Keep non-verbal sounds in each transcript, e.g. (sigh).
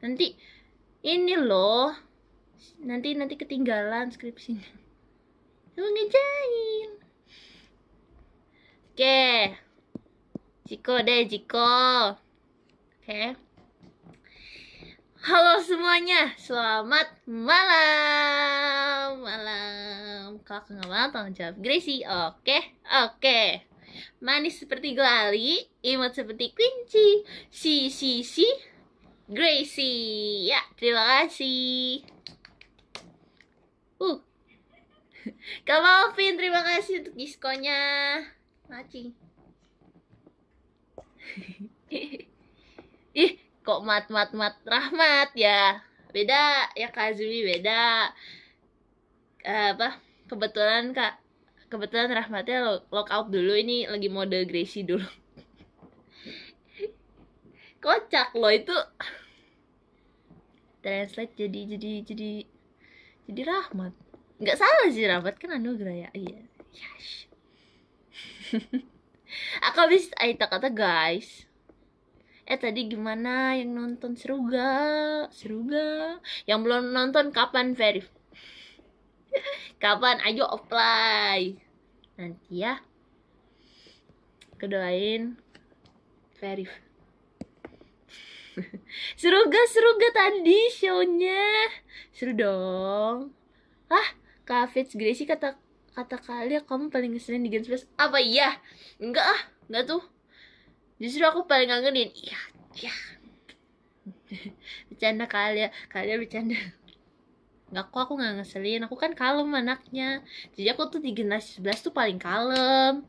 nanti ini loh nanti nanti ketinggalan skripsinya lu ngejain oke Jiko deh Jiko oke halo semuanya selamat malam malam kalau nggak malam tolong jawab Gracie oke oke manis seperti glali imut seperti kunci si si si Gracie. Ya, terima kasih. Uh. (laughs) Kak Malvin, terima kasih untuk diskonnya. maci. (laughs) Ih, kok mat mat mat rahmat ya. Beda ya Kak Kazumi beda. apa? Kebetulan Kak kebetulan rahmatnya lock dulu ini lagi mode Gracie dulu. (laughs) kocak loh itu translate jadi jadi jadi jadi rahmat nggak salah sih rahmat kan anugerah ya iya yes. (laughs) aku habis aita kata guys eh tadi gimana yang nonton seru ga seru ga yang belum nonton kapan verif (laughs) kapan ayo apply nanti ya kedoain verif (laughs) seru gak seru gak tadi shownya seru dong ah kak Fitz Gracie kata kata kali ya, kamu paling ngeselin di Genspace apa iya enggak ah enggak tuh justru aku paling ngangenin iya iya (laughs) bercanda kali ya kalian ya bercanda Enggak kok aku nggak ngeselin aku kan kalem anaknya jadi aku tuh di generasi 11 tuh paling kalem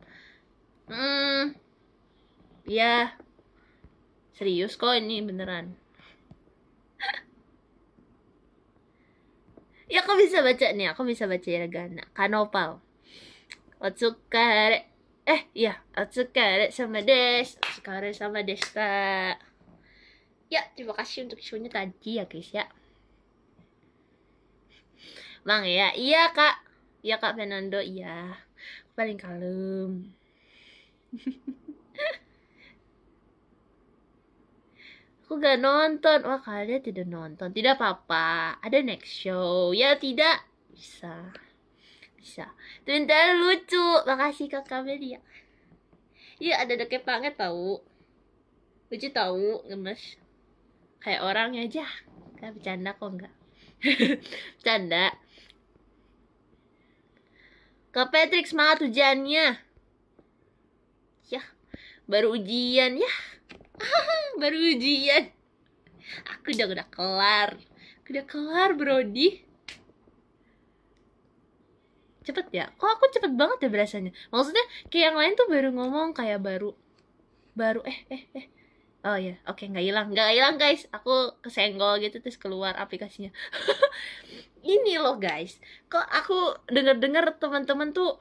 hmm ya Serius kok ini beneran. (laughs) ya aku bisa baca nih, aku bisa baca ya hiragana. Kanopal. Otsukare. Eh, iya, otsukare sama des. Otsukare sama desta. Ya, terima kasih untuk show tadi ya guys ya. Bang ya, iya kak. Iya kak Fernando, iya. Paling kalem. (laughs) aku gak nonton wah kalian tidak nonton tidak apa-apa ada next show ya tidak bisa bisa Twintel lucu makasih kak Amelia iya ada deket banget tau lucu tau gemes kayak orangnya aja kayak bercanda kok enggak (laughs) bercanda Kak Patrick semangat hujannya ya baru ujian ya (laughs) baru ujian aku udah udah kelar udah kelar Brody cepet ya kok aku cepet banget ya berasanya maksudnya kayak yang lain tuh baru ngomong kayak baru baru eh eh eh oh ya oke okay, nggak hilang nggak hilang guys aku kesenggol gitu terus keluar aplikasinya (laughs) ini loh guys kok aku denger dengar teman-teman tuh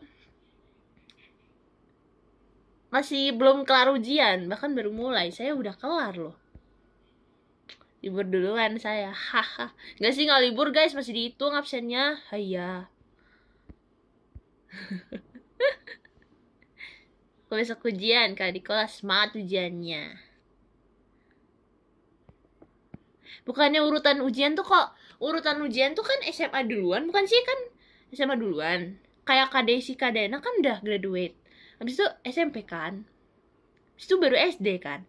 masih belum kelar ujian bahkan baru mulai saya udah kelar loh libur duluan saya haha nggak sih nggak libur guys masih dihitung absennya haya aku (laughs) besok ujian kalau di kelas semangat ujiannya bukannya urutan ujian tuh kok urutan ujian tuh kan SMA duluan bukan sih kan SMA duluan kayak Kadesi Kadena kan udah graduate habis itu SMP kan habis itu baru SD kan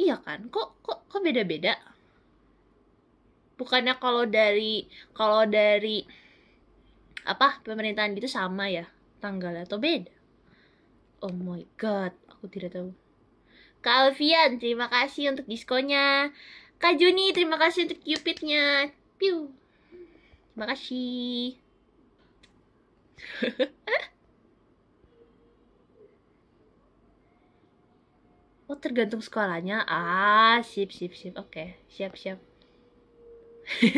iya kan kok kok kok beda beda bukannya kalau dari kalau dari apa pemerintahan gitu sama ya tanggalnya atau beda oh my god aku tidak tahu Kak Alfian terima kasih untuk diskonnya Kak Juni terima kasih untuk cupidnya piu terima kasih (laughs) oh tergantung sekolahnya ah sip sip sip oke okay. siap siap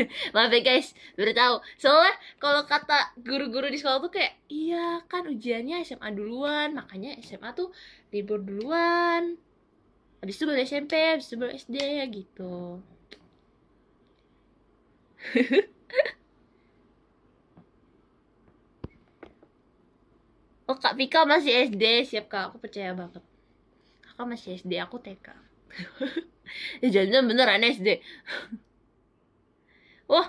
(laughs) Maaf ya guys, baru tahu. Soalnya kalau kata guru-guru di sekolah tuh kayak, iya kan ujiannya SMA duluan, makanya SMA tuh libur duluan. Habis itu baru SMP, habis itu baru SD gitu. (laughs) oh Kak Pika masih SD, siap Kak, aku percaya banget masih SD aku TK (laughs) jangan jangan aneh SD wah (laughs) oh,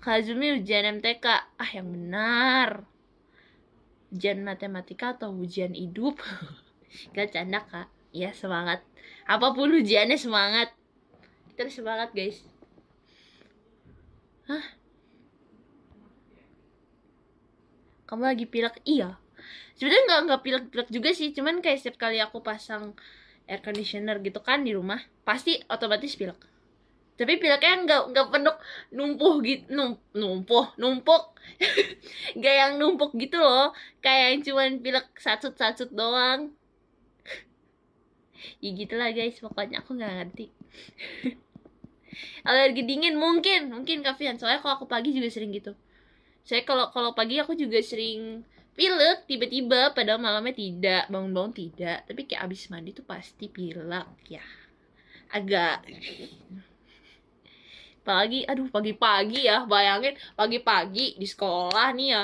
Kazumi ujian MTK ah yang benar ujian matematika atau ujian hidup (laughs) gak canda kak ya semangat apapun ujiannya semangat kita semangat guys hah kamu lagi pilek iya sebenarnya nggak nggak pilek-pilek juga sih cuman kayak setiap kali aku pasang air conditioner gitu kan di rumah pasti otomatis pilek tapi pileknya nggak nggak penuh numpuh gitu num, numpuh numpuk (laughs) nggak yang numpuk gitu loh kayak yang cuman pilek satut satut doang (laughs) ya gitulah guys pokoknya aku nggak ngerti (laughs) alergi dingin mungkin mungkin kafian soalnya kalau aku pagi juga sering gitu saya kalau kalau pagi aku juga sering pilek tiba-tiba padahal malamnya tidak bangun-bangun tidak tapi kayak abis mandi tuh pasti pilek ya agak pagi aduh pagi-pagi ya bayangin pagi-pagi di sekolah nih ya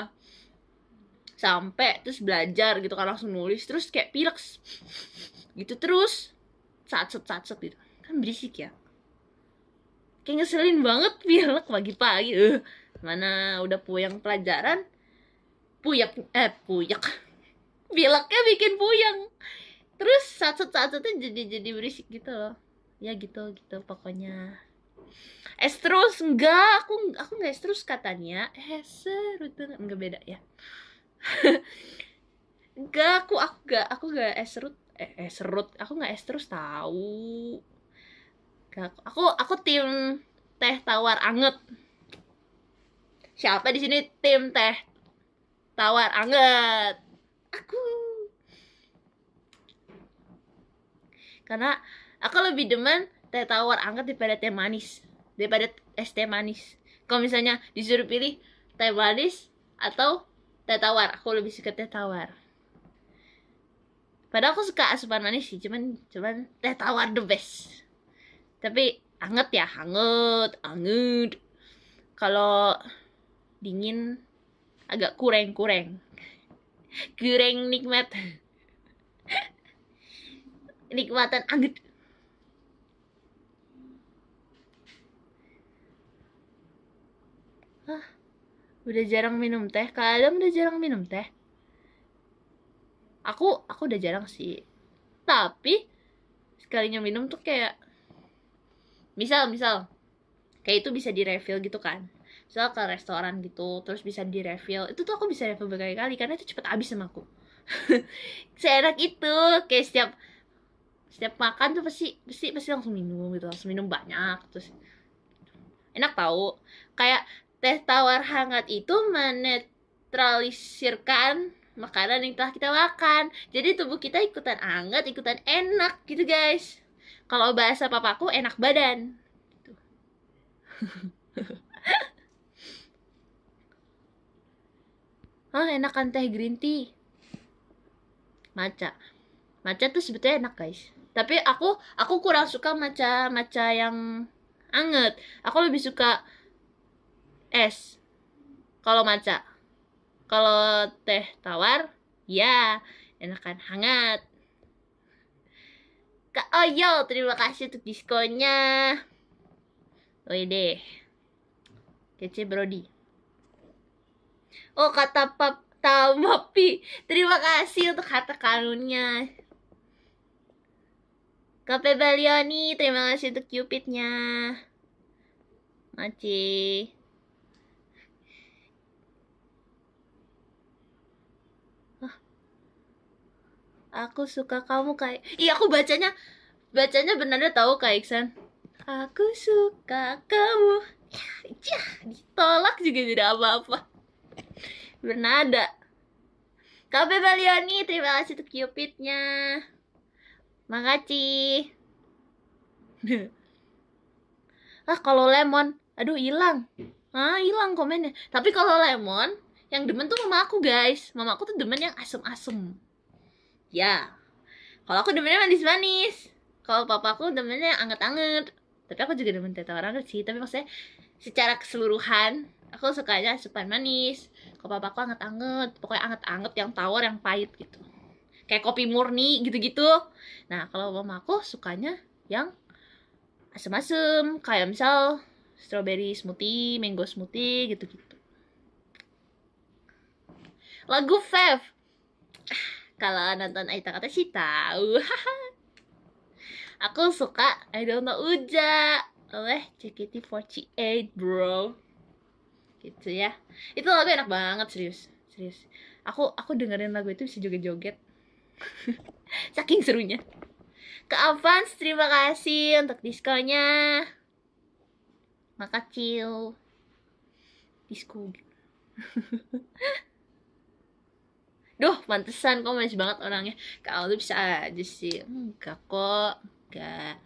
sampai terus belajar gitu kan langsung nulis terus kayak pilek gitu terus satset satset gitu kan berisik ya kayak ngeselin banget (laughs) pilek pagi-pagi uh, mana udah puyang pelajaran puyak eh puyak (laughs) bilaknya bikin puyang terus satu satu tuh jadi jadi berisik gitu loh ya gitu gitu pokoknya es terus enggak aku aku enggak es terus katanya es eh, rutin enggak beda ya (laughs) enggak aku aku enggak aku enggak es serut eh, es serut aku enggak es terus tahu aku aku aku tim teh tawar anget siapa di sini tim teh tawar anget aku karena aku lebih demen teh tawar anget daripada teh manis daripada es teh manis kalau misalnya disuruh pilih teh manis atau teh tawar aku lebih suka teh tawar padahal aku suka asupan manis sih cuman cuman teh tawar the best tapi anget ya hangat anget kalau dingin agak kurang kurang kurang nikmat nikmatan anget Hah, udah jarang minum teh kadang udah jarang minum teh aku aku udah jarang sih tapi sekalinya minum tuh kayak misal misal kayak itu bisa direfill gitu kan misal ke restoran gitu terus bisa di refill itu tuh aku bisa refill berkali-kali karena itu cepet habis sama aku (laughs) seenak itu kayak setiap setiap makan tuh pasti pasti pasti langsung minum gitu langsung minum banyak terus enak tau, kayak teh tawar hangat itu menetralisirkan makanan yang telah kita makan jadi tubuh kita ikutan hangat ikutan enak gitu guys kalau bahasa papaku enak badan gitu. (laughs) ah enakan teh green tea maca maca tuh sebetulnya enak guys tapi aku aku kurang suka maca maca yang anget aku lebih suka es kalau maca kalau teh tawar ya enakan hangat Kak Oyo, terima kasih untuk diskonnya. Wede. Kece Brody. Oh kata Pap Tamapi Terima kasih untuk kata karunnya Kape Balioni Terima kasih untuk cupidnya Maci Aku suka kamu kayak Iya aku bacanya Bacanya benar-benar tahu Kak Iksan Aku suka kamu ya, ya, Ditolak juga tidak apa-apa bernada kafe Balioni, terima kasih untuk Cupidnya Makasih (laughs) Ah kalau lemon, aduh hilang Ah hilang komennya Tapi kalau lemon, yang demen tuh mama aku guys Mama aku tuh demen yang asem-asem Ya Kalau aku demennya manis-manis Kalau papa aku demennya yang anget-anget Tapi aku juga demen teh orang sih Tapi maksudnya secara keseluruhan aku sukanya supan manis kopi aku anget-anget pokoknya anget-anget yang tawar yang pahit gitu kayak kopi murni gitu-gitu nah kalau mama aku sukanya yang asem-asem kayak misal strawberry smoothie mango smoothie gitu-gitu lagu Fev kalau nonton Aita kata sih tahu (laughs) aku suka I Don't Know Uja oleh JKT48 bro gitu ya itu lagu enak banget serius serius aku aku dengerin lagu itu bisa joget-joget (laughs) saking serunya ke Avans terima kasih untuk diskonnya makasih disku (laughs) Duh, mantesan kok manis banget orangnya. Kalau lu bisa aja sih. Enggak kok. Enggak.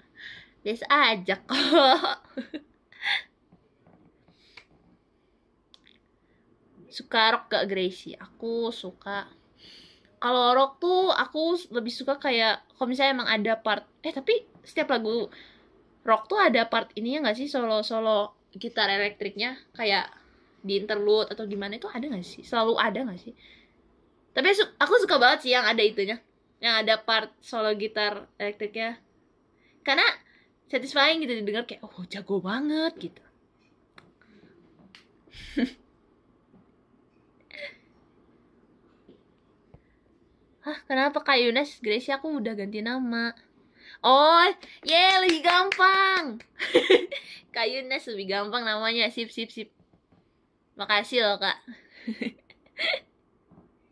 Biasa aja kok. (laughs) suka rock gak Gracie aku suka kalau rock tuh aku lebih suka kayak kalau misalnya emang ada part eh tapi setiap lagu rock tuh ada part ini ininya nggak sih solo solo gitar elektriknya kayak di interlude atau gimana itu ada nggak sih selalu ada nggak sih tapi aku suka banget sih yang ada itunya yang ada part solo gitar elektriknya karena satisfying gitu didengar kayak oh jago banget gitu (laughs) Hah, kenapa Kak Yunas Gracia aku udah ganti nama? Oh, ye lebih gampang. (laughs) Kak Yunas lebih gampang namanya. Sip, sip, sip. Makasih loh, Kak.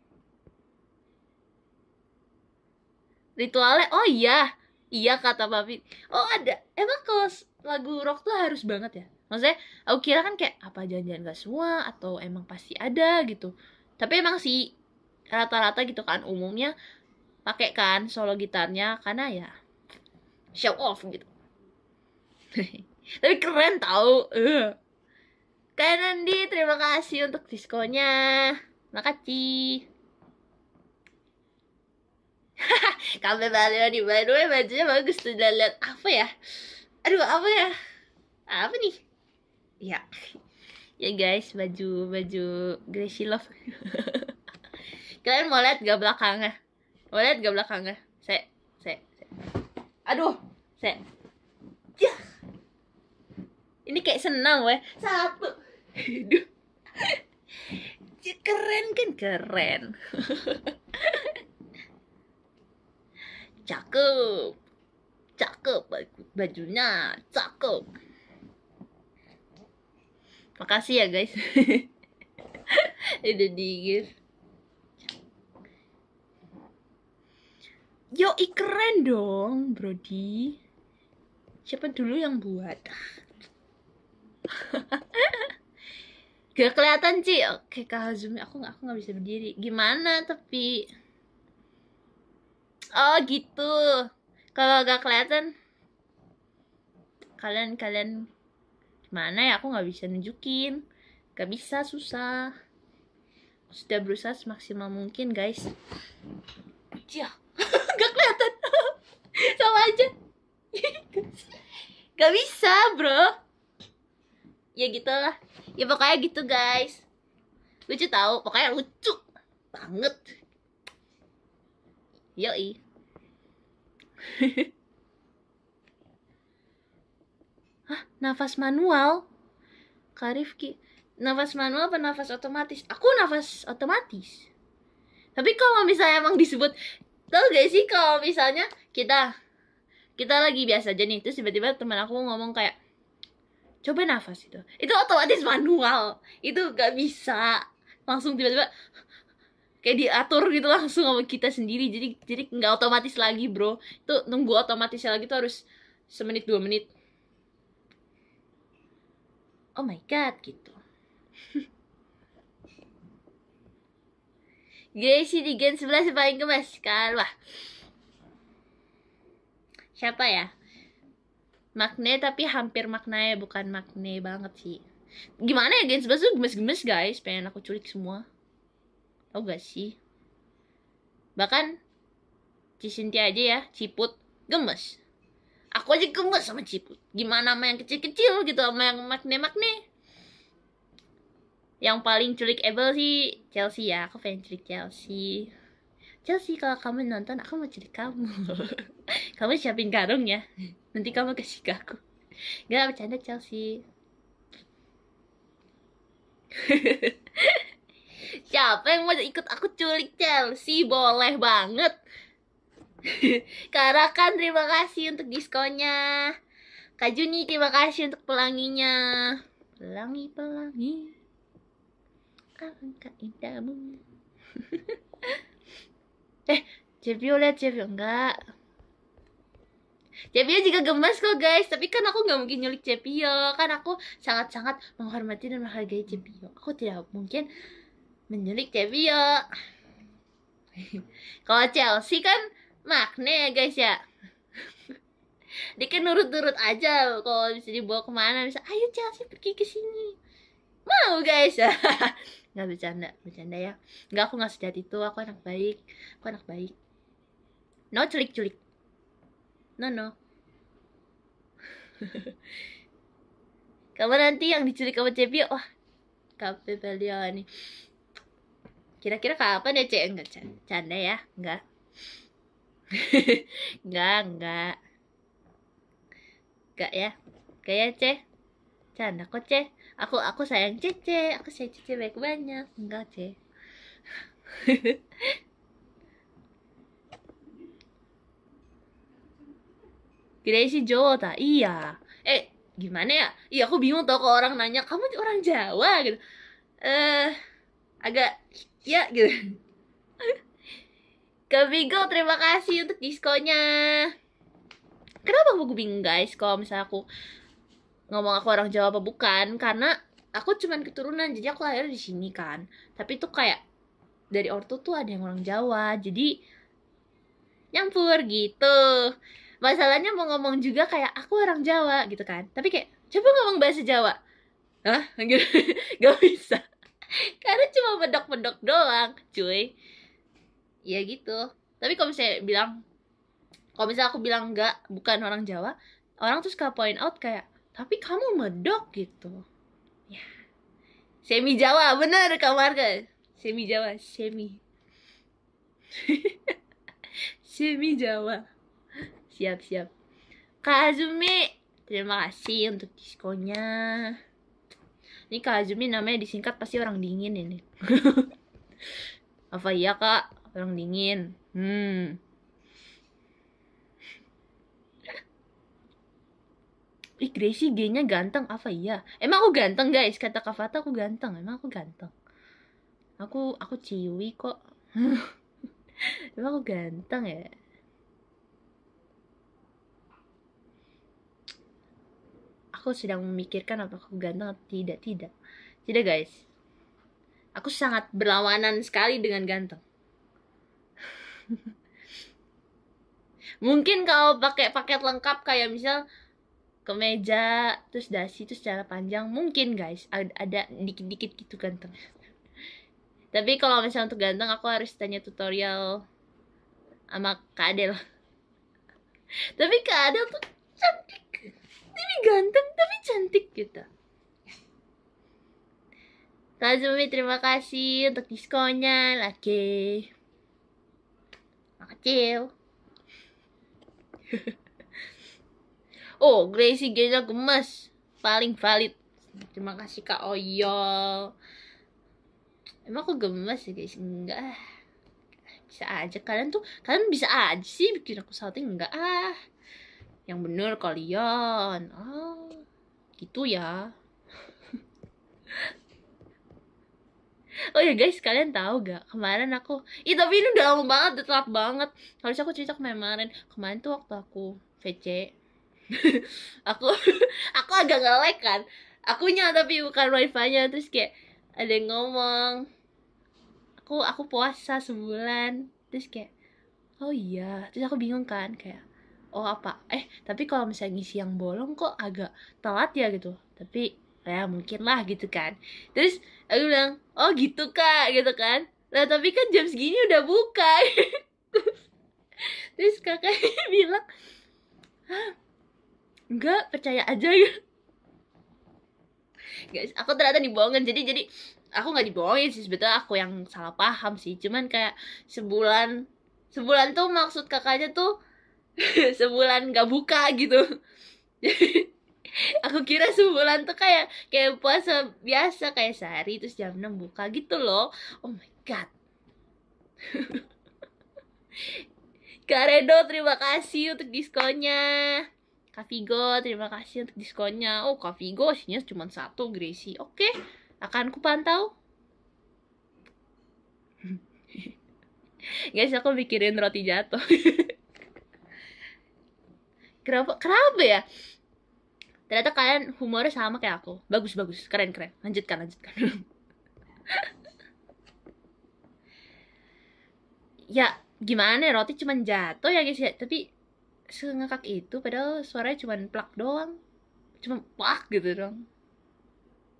(laughs) Ritualnya, oh iya. Iya kata Papi. Oh ada. Emang kalau lagu rock tuh harus banget ya? Maksudnya, aku kira kan kayak apa janjian gak semua atau emang pasti ada gitu. Tapi emang sih rata-rata gitu kan umumnya pakai kan solo gitarnya karena ya show off gitu (laughs) tapi keren tau uh. terima kasih untuk diskonya makasih (laughs) Kabe Balio di by the way bajunya bagus tuh udah lihat apa ya aduh apa ya apa nih ya (laughs) ya guys baju baju Gracie Love kalian mau lihat gak belakangnya mau lihat gak belakangnya se se, se. aduh se ya, ini kayak senang weh satu hidup keren kan keren (laughs) cakep cakep bajunya cakep makasih ya guys (laughs) udah digir yo keren dong Brody siapa dulu yang buat (laughs) gak kelihatan sih. oke Kak Hazumi aku nggak aku nggak bisa berdiri gimana tapi oh gitu kalau gak kelihatan kalian kalian gimana ya aku nggak bisa nunjukin gak bisa susah sudah berusaha semaksimal mungkin guys ya gak kelihatan (laughs) sama aja (laughs) gak bisa bro ya gitu lah ya pokoknya gitu guys lucu tahu pokoknya lucu banget yoi (laughs) Hah, nafas manual? Karifki, nafas manual apa nafas otomatis? Aku nafas otomatis. Tapi kalau misalnya emang disebut tau gak sih kalau misalnya kita kita lagi biasa aja nih terus tiba-tiba teman aku ngomong kayak coba nafas itu itu otomatis manual itu gak bisa langsung tiba-tiba kayak diatur gitu langsung sama kita sendiri jadi jadi nggak otomatis lagi bro itu nunggu otomatisnya lagi tuh harus semenit dua menit oh my god gitu Gracie di Gen 11 paling gemes kan wah siapa ya makne tapi hampir maknanya bukan makne banget sih gimana ya Gen 11 tuh gemes-gemes guys pengen aku culik semua tau gak sih bahkan Cinti aja ya Ciput gemes aku aja gemes sama Ciput gimana sama yang kecil-kecil gitu sama yang makne-makne yang paling culik Abel sih Chelsea ya aku pengen culik Chelsea Chelsea kalau kamu nonton aku mau culik kamu (laughs) kamu siapin karung ya nanti kamu kasih ke aku gak bercanda Chelsea (laughs) siapa yang mau ikut aku culik Chelsea boleh banget (laughs) kan terima kasih untuk diskonnya Kak Juni terima kasih untuk pelanginya Pelangi pelangi alangkah indahmu (laughs) eh Jebio liat Jebio enggak Jepio juga gemes kok guys Tapi kan aku gak mungkin nyulik Jepio Kan aku sangat-sangat menghormati dan menghargai Jepio Aku tidak mungkin menyulik Jepio (laughs) Kalau Chelsea kan makne ya guys ya (laughs) Dia kan nurut-nurut aja Kalau bisa dibawa kemana Bisa ayo Chelsea pergi ke sini Mau guys nggak bercanda bercanda ya nggak aku nggak sejahat itu aku anak baik aku anak baik no culik culik no no (laughs) kamu nanti yang diculik sama Cepi wah kape belia ya nih kira-kira kapan ya cek enggak canda ya enggak enggak (laughs) enggak enggak ya kayak ya, cek canda kok cek aku aku sayang Cece aku sayang Cece baik banyak enggak Ce (laughs) kira sih Jawa tak? Iya Eh gimana ya? Iya aku bingung tau kalau orang nanya Kamu orang Jawa gitu Eh agak ya gitu (laughs) Ke Bigo terima kasih untuk diskonnya Kenapa aku bingung guys kalau misalnya aku ngomong aku orang Jawa apa bukan karena aku cuman keturunan jadi aku lahir di sini kan tapi itu kayak dari ortu tuh ada yang orang Jawa jadi nyampur gitu masalahnya mau ngomong juga kayak aku orang Jawa gitu kan tapi kayak coba ngomong bahasa Jawa Hah? (laughs) gak bisa (laughs) karena cuma bedok-bedok doang cuy ya gitu tapi kalau misalnya bilang kalau misalnya aku bilang enggak bukan orang Jawa orang tuh suka point out kayak tapi kamu medok gitu ya semi Jawa bener Kak Marga semi Jawa semi (laughs) semi Jawa siap siap Kak Azumi terima kasih untuk diskonnya ini Kak Azumi namanya disingkat pasti orang dingin ini (laughs) apa iya kak orang dingin hmm Ih Gracie G-nya ganteng apa iya? Emang aku ganteng guys kata Kavata aku ganteng. Emang aku ganteng. Aku aku ciwi kok. (laughs) Emang aku ganteng ya? Aku sedang memikirkan apakah aku ganteng atau tidak. Tidak. Tidak guys. Aku sangat berlawanan sekali dengan ganteng. (laughs) Mungkin kalau pakai paket lengkap kayak misal kemeja terus dasi terus cara panjang mungkin guys ada dikit-dikit gitu ganteng tapi kalau misalnya untuk ganteng aku harus tanya tutorial sama Kak Adel (laughs) tapi Kak Adel tuh cantik ini ganteng tapi cantik gitu Tazumi terima kasih untuk diskonnya laki makasih (laughs) Oh, Gracie Geza gemes. Paling valid. Terima kasih Kak Oyol. Emang aku gemes ya guys? Enggak. Bisa aja kalian tuh, kalian bisa aja sih bikin aku salting enggak ah. Yang bener kalian. Oh, gitu ya. (laughs) Oh ya guys, kalian tahu gak? Kemarin aku, ih tapi ini udah lama banget, udah telat banget. Harusnya aku cerita kemarin. Kemarin tuh waktu aku VC, aku (laughs) aku agak ngelek kan akunya tapi bukan wifi-nya terus kayak ada yang ngomong aku aku puasa sebulan terus kayak oh iya terus aku bingung kan kayak oh apa eh tapi kalau misalnya ngisi yang bolong kok agak telat ya gitu tapi ya mungkin lah gitu kan terus aku bilang oh gitu kak gitu kan lah tapi kan jam segini udah buka (laughs) terus kakak (laughs) bilang enggak percaya aja ya guys aku ternyata dibohongin jadi jadi aku nggak dibohongin sih sebetulnya aku yang salah paham sih cuman kayak sebulan sebulan tuh maksud kakaknya tuh (laughs) sebulan nggak buka gitu (laughs) aku kira sebulan tuh kayak kayak puasa biasa kayak sehari terus jam 6 buka gitu loh oh my god (laughs) karedo terima kasih untuk diskonnya Kavigo, terima kasih untuk diskonnya. Oh, Kavigo isinya cuma satu, Gracie. Oke, okay. akan kupantau. (laughs) Guys, aku mikirin roti jatuh. (laughs) kenapa, kenapa ya? Ternyata kalian humornya sama kayak aku. Bagus, bagus. Keren, keren. Lanjutkan, lanjutkan. (laughs) ya, gimana ya? roti cuma jatuh ya guys ya. Tapi sengekak itu padahal suaranya cuma plak doang cuma plak gitu dong.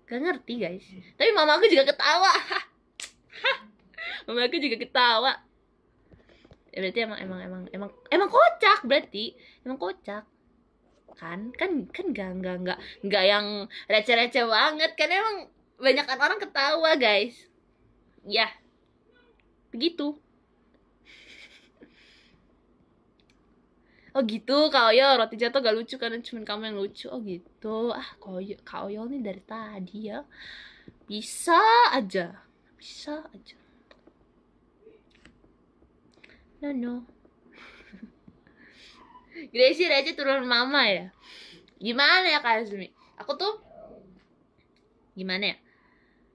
gak ngerti guys hmm. tapi mama aku juga ketawa (laughs) mama aku juga ketawa ya, berarti emang emang emang emang emang kocak berarti emang kocak kan kan kan gak gak gak gak yang receh-receh banget kan emang banyak orang ketawa guys ya begitu oh gitu yo roti jatuh gak lucu karena cuma kamu yang lucu oh gitu ah kau koyo nih dari tadi ya bisa aja bisa aja no no (laughs) Gracie aja turun mama ya gimana ya kak Azmi aku tuh gimana ya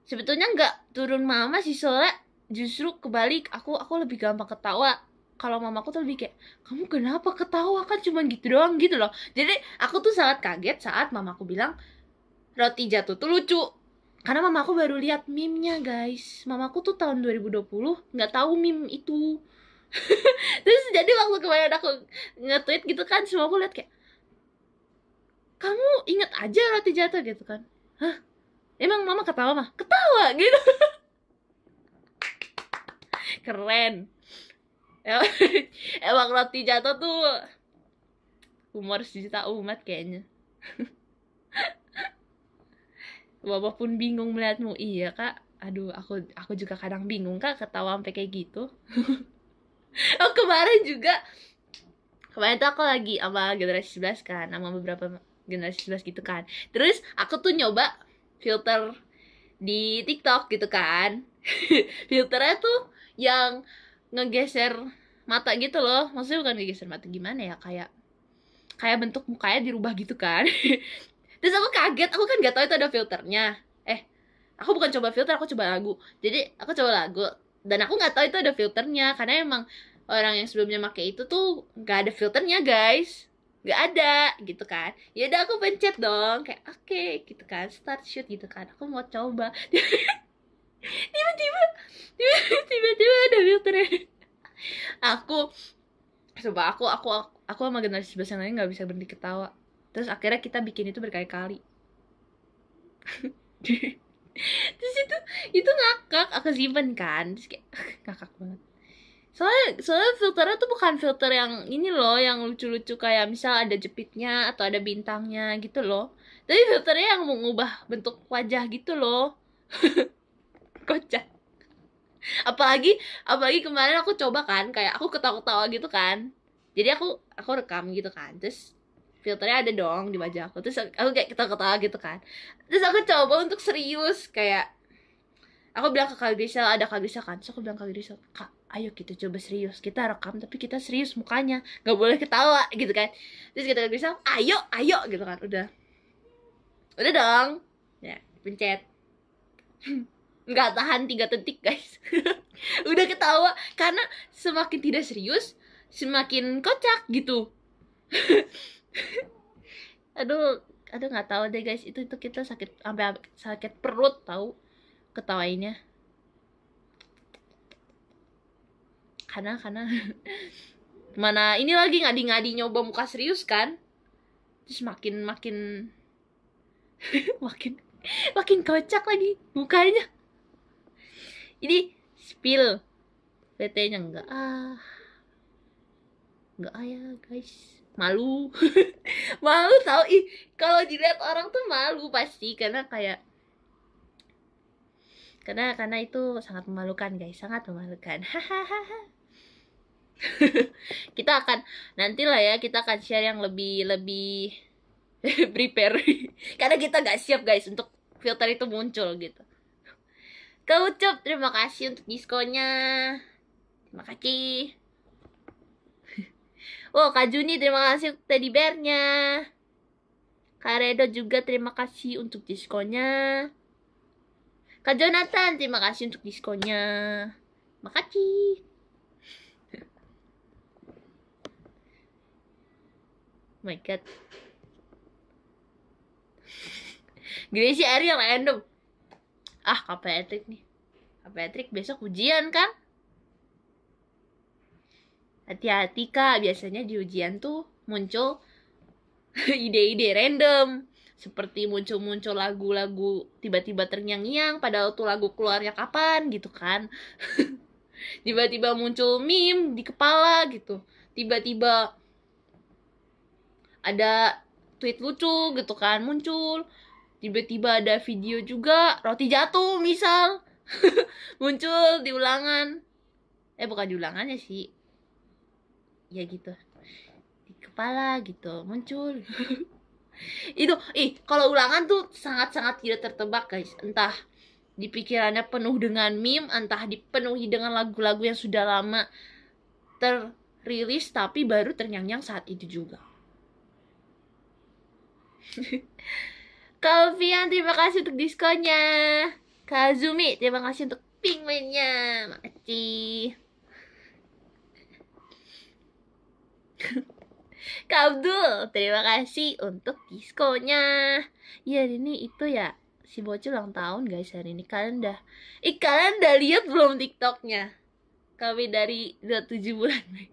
sebetulnya nggak turun mama sih soalnya justru kebalik aku aku lebih gampang ketawa kalau mamaku tuh lebih kayak kamu kenapa ketawa kan cuma gitu doang gitu loh jadi aku tuh sangat kaget saat mamaku bilang roti jatuh tuh lucu karena mamaku baru lihat meme-nya guys mamaku tuh tahun 2020 nggak tahu meme itu (laughs) terus jadi waktu kemarin aku nge-tweet gitu kan semua aku lihat kayak kamu inget aja roti jatuh gitu kan hah emang mama ketawa mah ketawa (laughs) gitu keren (laughs) emang roti jatuh tuh humor sejuta umat kayaknya (laughs) Bapak pun bingung melihatmu iya kak aduh aku aku juga kadang bingung kak ketawa sampai kayak gitu (laughs) oh kemarin juga kemarin tuh aku lagi sama generasi 11 kan sama beberapa generasi 11 gitu kan terus aku tuh nyoba filter di TikTok gitu kan filternya tuh yang ngegeser mata gitu loh maksudnya bukan ngegeser mata gimana ya kayak kayak bentuk mukanya dirubah gitu kan (laughs) terus aku kaget aku kan gak tahu itu ada filternya eh aku bukan coba filter aku coba lagu jadi aku coba lagu dan aku nggak tahu itu ada filternya karena emang orang yang sebelumnya pakai itu tuh nggak ada filternya guys nggak ada gitu kan ya udah aku pencet dong kayak oke okay, gitu kan start shoot gitu kan aku mau coba (laughs) tiba-tiba (laughs) tiba-tiba ada filter aku coba aku aku aku sama generasi sebelas yang lain nggak bisa berhenti ketawa terus akhirnya kita bikin itu berkali-kali (laughs) terus itu itu ngakak aku simpen kan terus kayak ngakak banget soalnya soalnya filternya tuh bukan filter yang ini loh yang lucu-lucu kayak misal ada jepitnya atau ada bintangnya gitu loh tapi filternya yang mengubah bentuk wajah gitu loh (laughs) kocak apalagi apalagi kemarin aku coba kan kayak aku ketawa-ketawa gitu kan jadi aku aku rekam gitu kan terus filternya ada dong di wajah aku terus aku kayak ketawa-ketawa gitu kan terus aku coba untuk serius kayak aku bilang ke Kak Grisel ada Kak Grisel kan terus aku bilang ke Kak Grisel Kak ayo kita coba serius kita rekam tapi kita serius mukanya nggak boleh ketawa gitu kan terus kita Kak Grisel ayo ayo gitu kan udah udah dong ya pencet nggak tahan tiga detik guys (laughs) udah ketawa karena semakin tidak serius semakin kocak gitu (laughs) aduh aduh nggak tahu deh guys itu itu kita sakit sampai sakit perut tahu ketawainnya karena karena (laughs) mana ini lagi ngadi-ngadi nyoba muka serius kan terus makin makin makin makin kocak lagi mukanya jadi spill PT-nya enggak ah. Enggak ah ya, guys. Malu. (laughs) malu tau ih kalau dilihat orang tuh malu pasti karena kayak karena karena itu sangat memalukan guys sangat memalukan (laughs) kita akan nantilah ya kita akan share yang lebih lebih (laughs) prepare karena kita nggak siap guys untuk filter itu muncul gitu Kaucup, terima kasih untuk diskonnya. Terima kasih. (laughs) Oh, Kak Juni, terima kasih untuk teddy bear-nya. Kak Redo juga terima kasih untuk diskonnya. Kak Jonathan, terima kasih untuk diskonnya. Makasih. (laughs) Oh my god. Gracie Ariel random ah Kak Patrick nih Kak Patrick besok ujian kan hati-hati kak biasanya di ujian tuh muncul (laughs) ide-ide random seperti muncul-muncul lagu-lagu tiba-tiba terngiang-ngiang padahal tuh lagu keluarnya kapan gitu kan (laughs) tiba-tiba muncul meme di kepala gitu tiba-tiba ada tweet lucu gitu kan muncul tiba-tiba ada video juga roti jatuh misal (laughs) muncul di ulangan eh bukan di ulangannya sih ya gitu di kepala gitu muncul (laughs) itu ih kalau ulangan tuh sangat-sangat tidak tertebak guys entah di pikirannya penuh dengan meme entah dipenuhi dengan lagu-lagu yang sudah lama terrilis tapi baru ternyang-nyang saat itu juga (laughs) Kalvian terima kasih untuk diskonnya Kazumi terima kasih untuk pingmennya makasih (laughs) Kabdul, Abdul, terima kasih untuk diskonnya. Ya, ini itu ya si bocil ulang tahun guys hari ini kalian dah eh kalian dah lihat belum tiktoknya kami dari 27 tujuh bulan (laughs)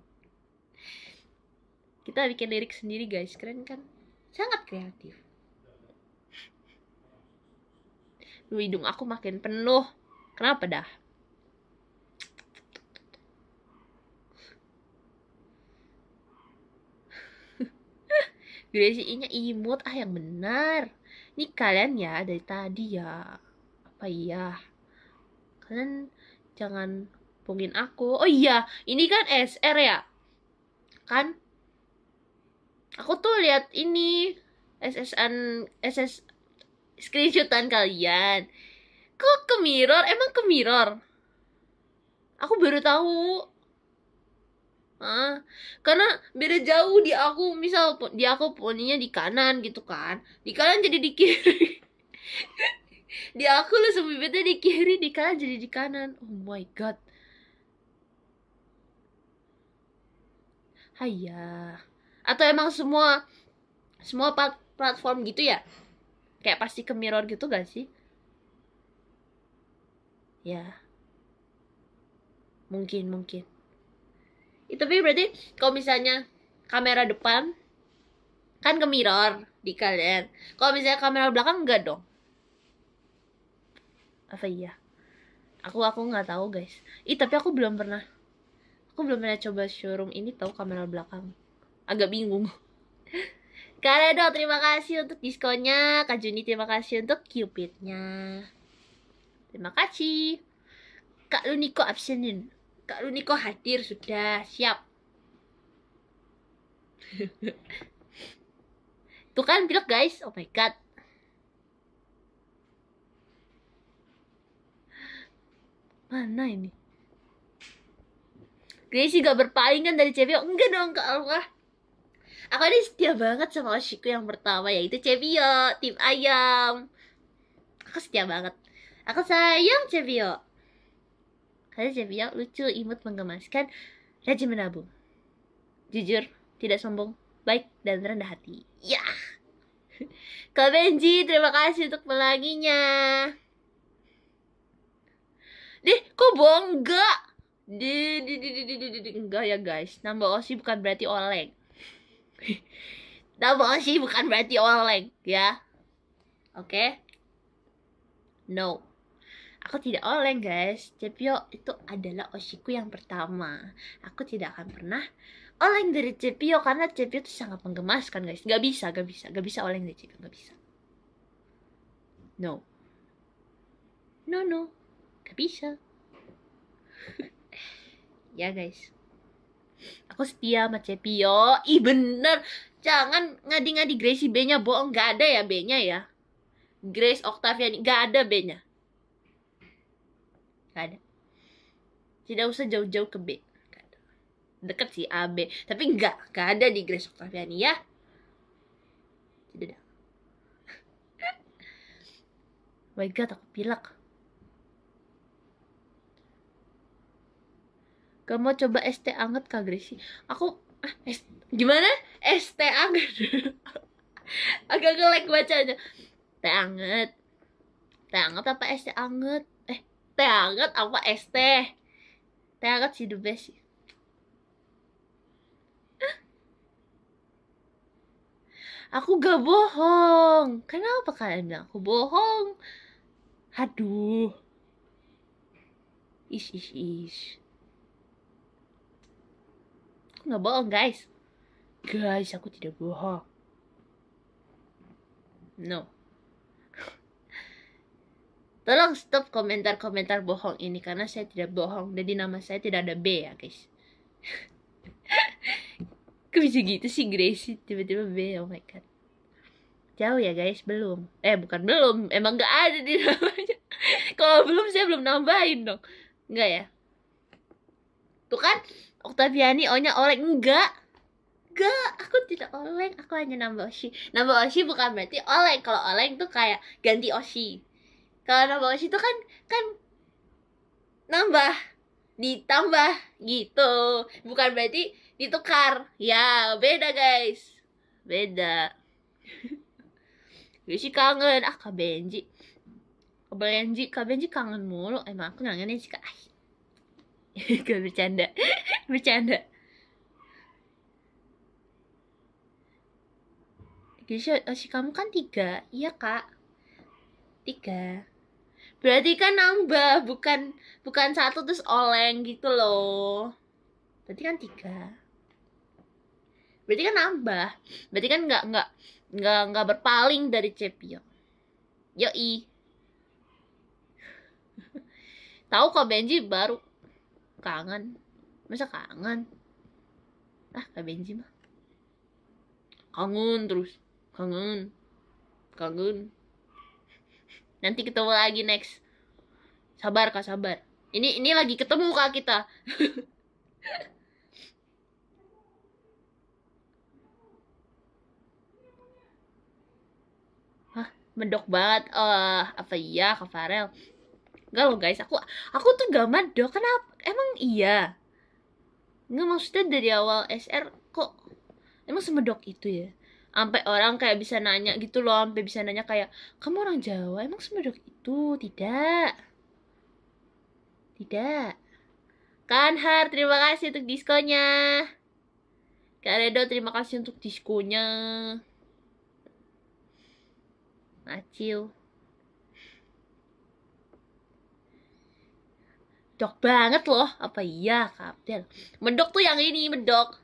kita bikin lirik sendiri guys keren kan sangat kreatif Hidung aku makin penuh. Kenapa dah? (laughs) Gresi ini imut ah yang benar. Ini kalian ya dari tadi ya. Apa iya? Kalian jangan pungin aku. Oh iya, ini kan SR ya? Kan? Aku tuh lihat ini SSN SS screenshotan kalian kok ke mirror emang ke mirror aku baru tahu ah karena beda jauh di aku misal di aku poninya di kanan gitu kan di kanan jadi di kiri (laughs) di aku lu sebibitnya di kiri di kanan jadi di kanan oh my god Haiya atau emang semua semua platform gitu ya kayak pasti ke mirror gitu gak sih ya mungkin mungkin itu tapi berarti kalau misalnya kamera depan kan ke mirror di kalian kalau misalnya kamera belakang enggak dong apa iya aku aku nggak tahu guys ih tapi aku belum pernah aku belum pernah coba showroom ini tahu kamera belakang agak bingung karena dong, terima kasih untuk diskonnya. Kak Juni, terima kasih untuk cupidnya. Terima kasih. Kak Luniko absenin. Kak Luniko hadir sudah siap. (laughs) Tuh kan bilang guys. Oh my god. Mana ini? Gracie gak berpaling kan dari CBO? Enggak dong, Kak Allah aku ini setia banget sama Oshiku yang pertama yaitu Cebio tim ayam aku setia banget aku sayang Cebio karena Cebio lucu imut menggemaskan rajin menabung jujur tidak sombong baik dan rendah hati ya yeah. (laughs) Kak Benji terima kasih untuk pelanginya deh kok bongga di di di di di di enggak ya guys nambah osi bukan berarti oleng double sih bukan berarti oleng ya oke okay? no aku tidak oleng guys Cepio itu adalah osiku yang pertama aku tidak akan pernah oleng dari Cepio karena Cepio itu sangat menggemaskan guys Gak bisa gak bisa gak bisa oleng dari Cepio gak bisa no no no gak bisa (laughs) ya guys aku setia sama Cepio ih bener jangan ngadi-ngadi Gracie B-nya bohong Gak ada ya B-nya ya Grace Octavia gak ada B-nya Gak ada tidak usah jauh-jauh ke B deket sih A B tapi gak Gak ada di Grace Octaviani ya tidak (laughs) oh my god aku pilek kamu coba ST anget kak Gresi aku ah, es, gimana ST anget (laughs) agak ngelek bacanya teh anget teh anget apa ST anget eh teh anget apa ST teh anget sih the best sih (gasps) aku gak bohong kenapa kalian bilang aku bohong aduh ish ish ish aku nggak bohong guys guys aku tidak bohong no (laughs) tolong stop komentar-komentar bohong ini karena saya tidak bohong Jadi nama saya tidak ada B ya guys (laughs) kok bisa gitu sih Gracie tiba-tiba B oh my god jauh ya guys belum eh bukan belum emang nggak ada di (laughs) namanya kalau belum saya belum nambahin dong nggak ya tuh kan Oktaviani O-nya oleng enggak enggak aku tidak oleng aku hanya nambah oshi nambah oshi bukan berarti oleng kalau oleng tuh kayak ganti oshi kalau nambah oshi tuh kan kan nambah ditambah gitu bukan berarti ditukar ya beda guys beda gue (laughs) kangen ah kak Benji kak Benji kak Benji kangen mulu emang aku nih sih kak ah, (laughs) gak bercanda (laughs) bercanda Gisha, eh, si kamu kan tiga, iya kak Tiga Berarti kan nambah, bukan bukan satu terus oleng gitu loh Berarti kan tiga Berarti kan nambah Berarti kan gak, gak, gak, gak berpaling dari Cepio Yoi (laughs) Tahu kok Benji baru kangen masa kangen ah kak Benji mah kangen terus kangen kangen nanti ketemu lagi next sabar kak sabar ini ini lagi ketemu kak kita (laughs) Hah, mendok banget. Eh, uh, apa iya, Kak Farel? Enggak loh guys, aku aku tuh gak madok Kenapa? Emang iya. Enggak maksudnya dari awal SR kok emang semedok itu ya. Sampai orang kayak bisa nanya gitu loh, sampai bisa nanya kayak, "Kamu orang Jawa, emang semedok itu?" Tidak. Tidak. Kan Har, terima kasih untuk diskonnya. Kak Redo, terima kasih untuk diskonya Acil. cocok banget loh apa iya kapten medok tuh yang ini medok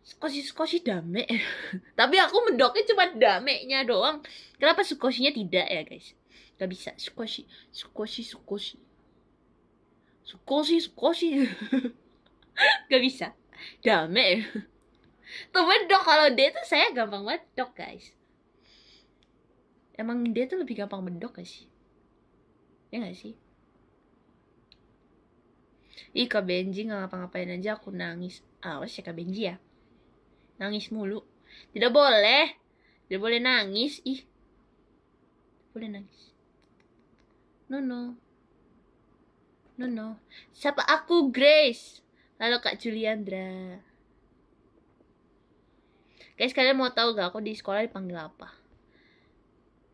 skoshi skoshi dame (laughs) tapi aku medoknya cuma damenya doang kenapa nya tidak ya guys gak bisa sukoshi sukoshi sukoshi sukoshi sukoshi (laughs) gak bisa dame (laughs) tuh medok kalau dia tuh saya gampang medok guys emang dia tuh lebih gampang medok gak sih ya gak sih ih kak Benji nggak ngapa-ngapain aja aku nangis awas ya kak Benji ya nangis mulu tidak boleh tidak boleh nangis ih boleh nangis no no no no siapa aku Grace lalu kak Juliandra guys kalian mau tahu gak aku di sekolah dipanggil apa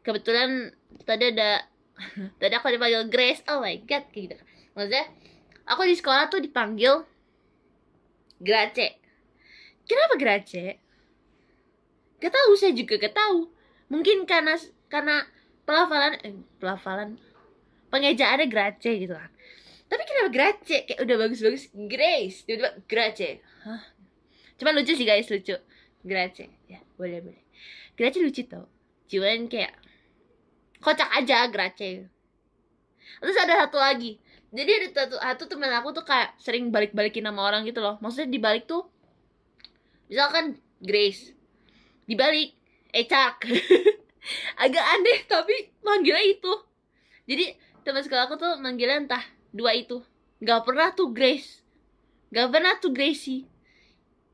kebetulan tadi ada (laughs) tadi aku dipanggil Grace oh my god kayak gitu maksudnya aku di sekolah tuh dipanggil Grace. Kenapa Grace? Gak tahu saya juga gak tahu. Mungkin karena karena pelafalan eh, pelafalan pengejaannya Grace gitu kan. Tapi kenapa Grace? Kayak udah bagus-bagus Grace, tiba-tiba Grace. Hah? Cuma lucu sih guys, lucu. Grace. Ya, boleh boleh. Grace lucu tau. Cuman kayak kocak aja Grace. Terus ada satu lagi, jadi ada satu, satu temen aku tuh kayak sering balik-balikin nama orang gitu loh maksudnya dibalik tuh misalkan Grace dibalik Ecak (laughs) agak aneh tapi manggilnya itu jadi teman sekolah aku tuh manggilnya entah dua itu nggak pernah tuh Grace nggak pernah tuh Gracie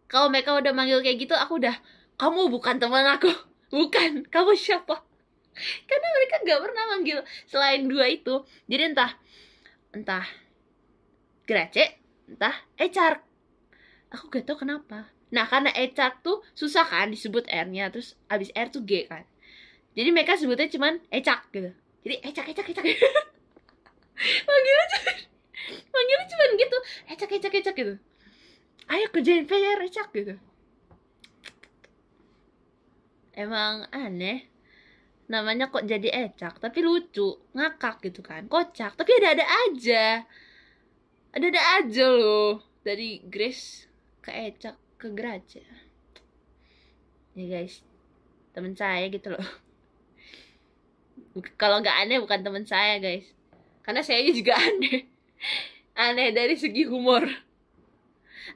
kalau mereka udah manggil kayak gitu aku udah kamu bukan teman aku (laughs) bukan kamu siapa (laughs) karena mereka nggak pernah manggil selain dua itu jadi entah entah Grace, entah Echar. Aku gak tau kenapa. Nah, karena Echar tuh susah kan disebut R-nya, terus abis R tuh G kan. Jadi mereka sebutnya cuman echar gitu. Jadi Ecak, Ecak, Ecak. manggilnya cuman, manggilnya cuman gitu. echar Ecak, Ecak gitu. Ayo kerjain PR echar gitu. Emang aneh namanya kok jadi ecak tapi lucu ngakak gitu kan kocak tapi ada-ada aja ada-ada aja loh dari Grace ke ecak ke Grace ya guys temen saya gitu loh (laughs) kalau nggak aneh bukan temen saya guys karena saya juga (laughs) aneh aneh dari segi humor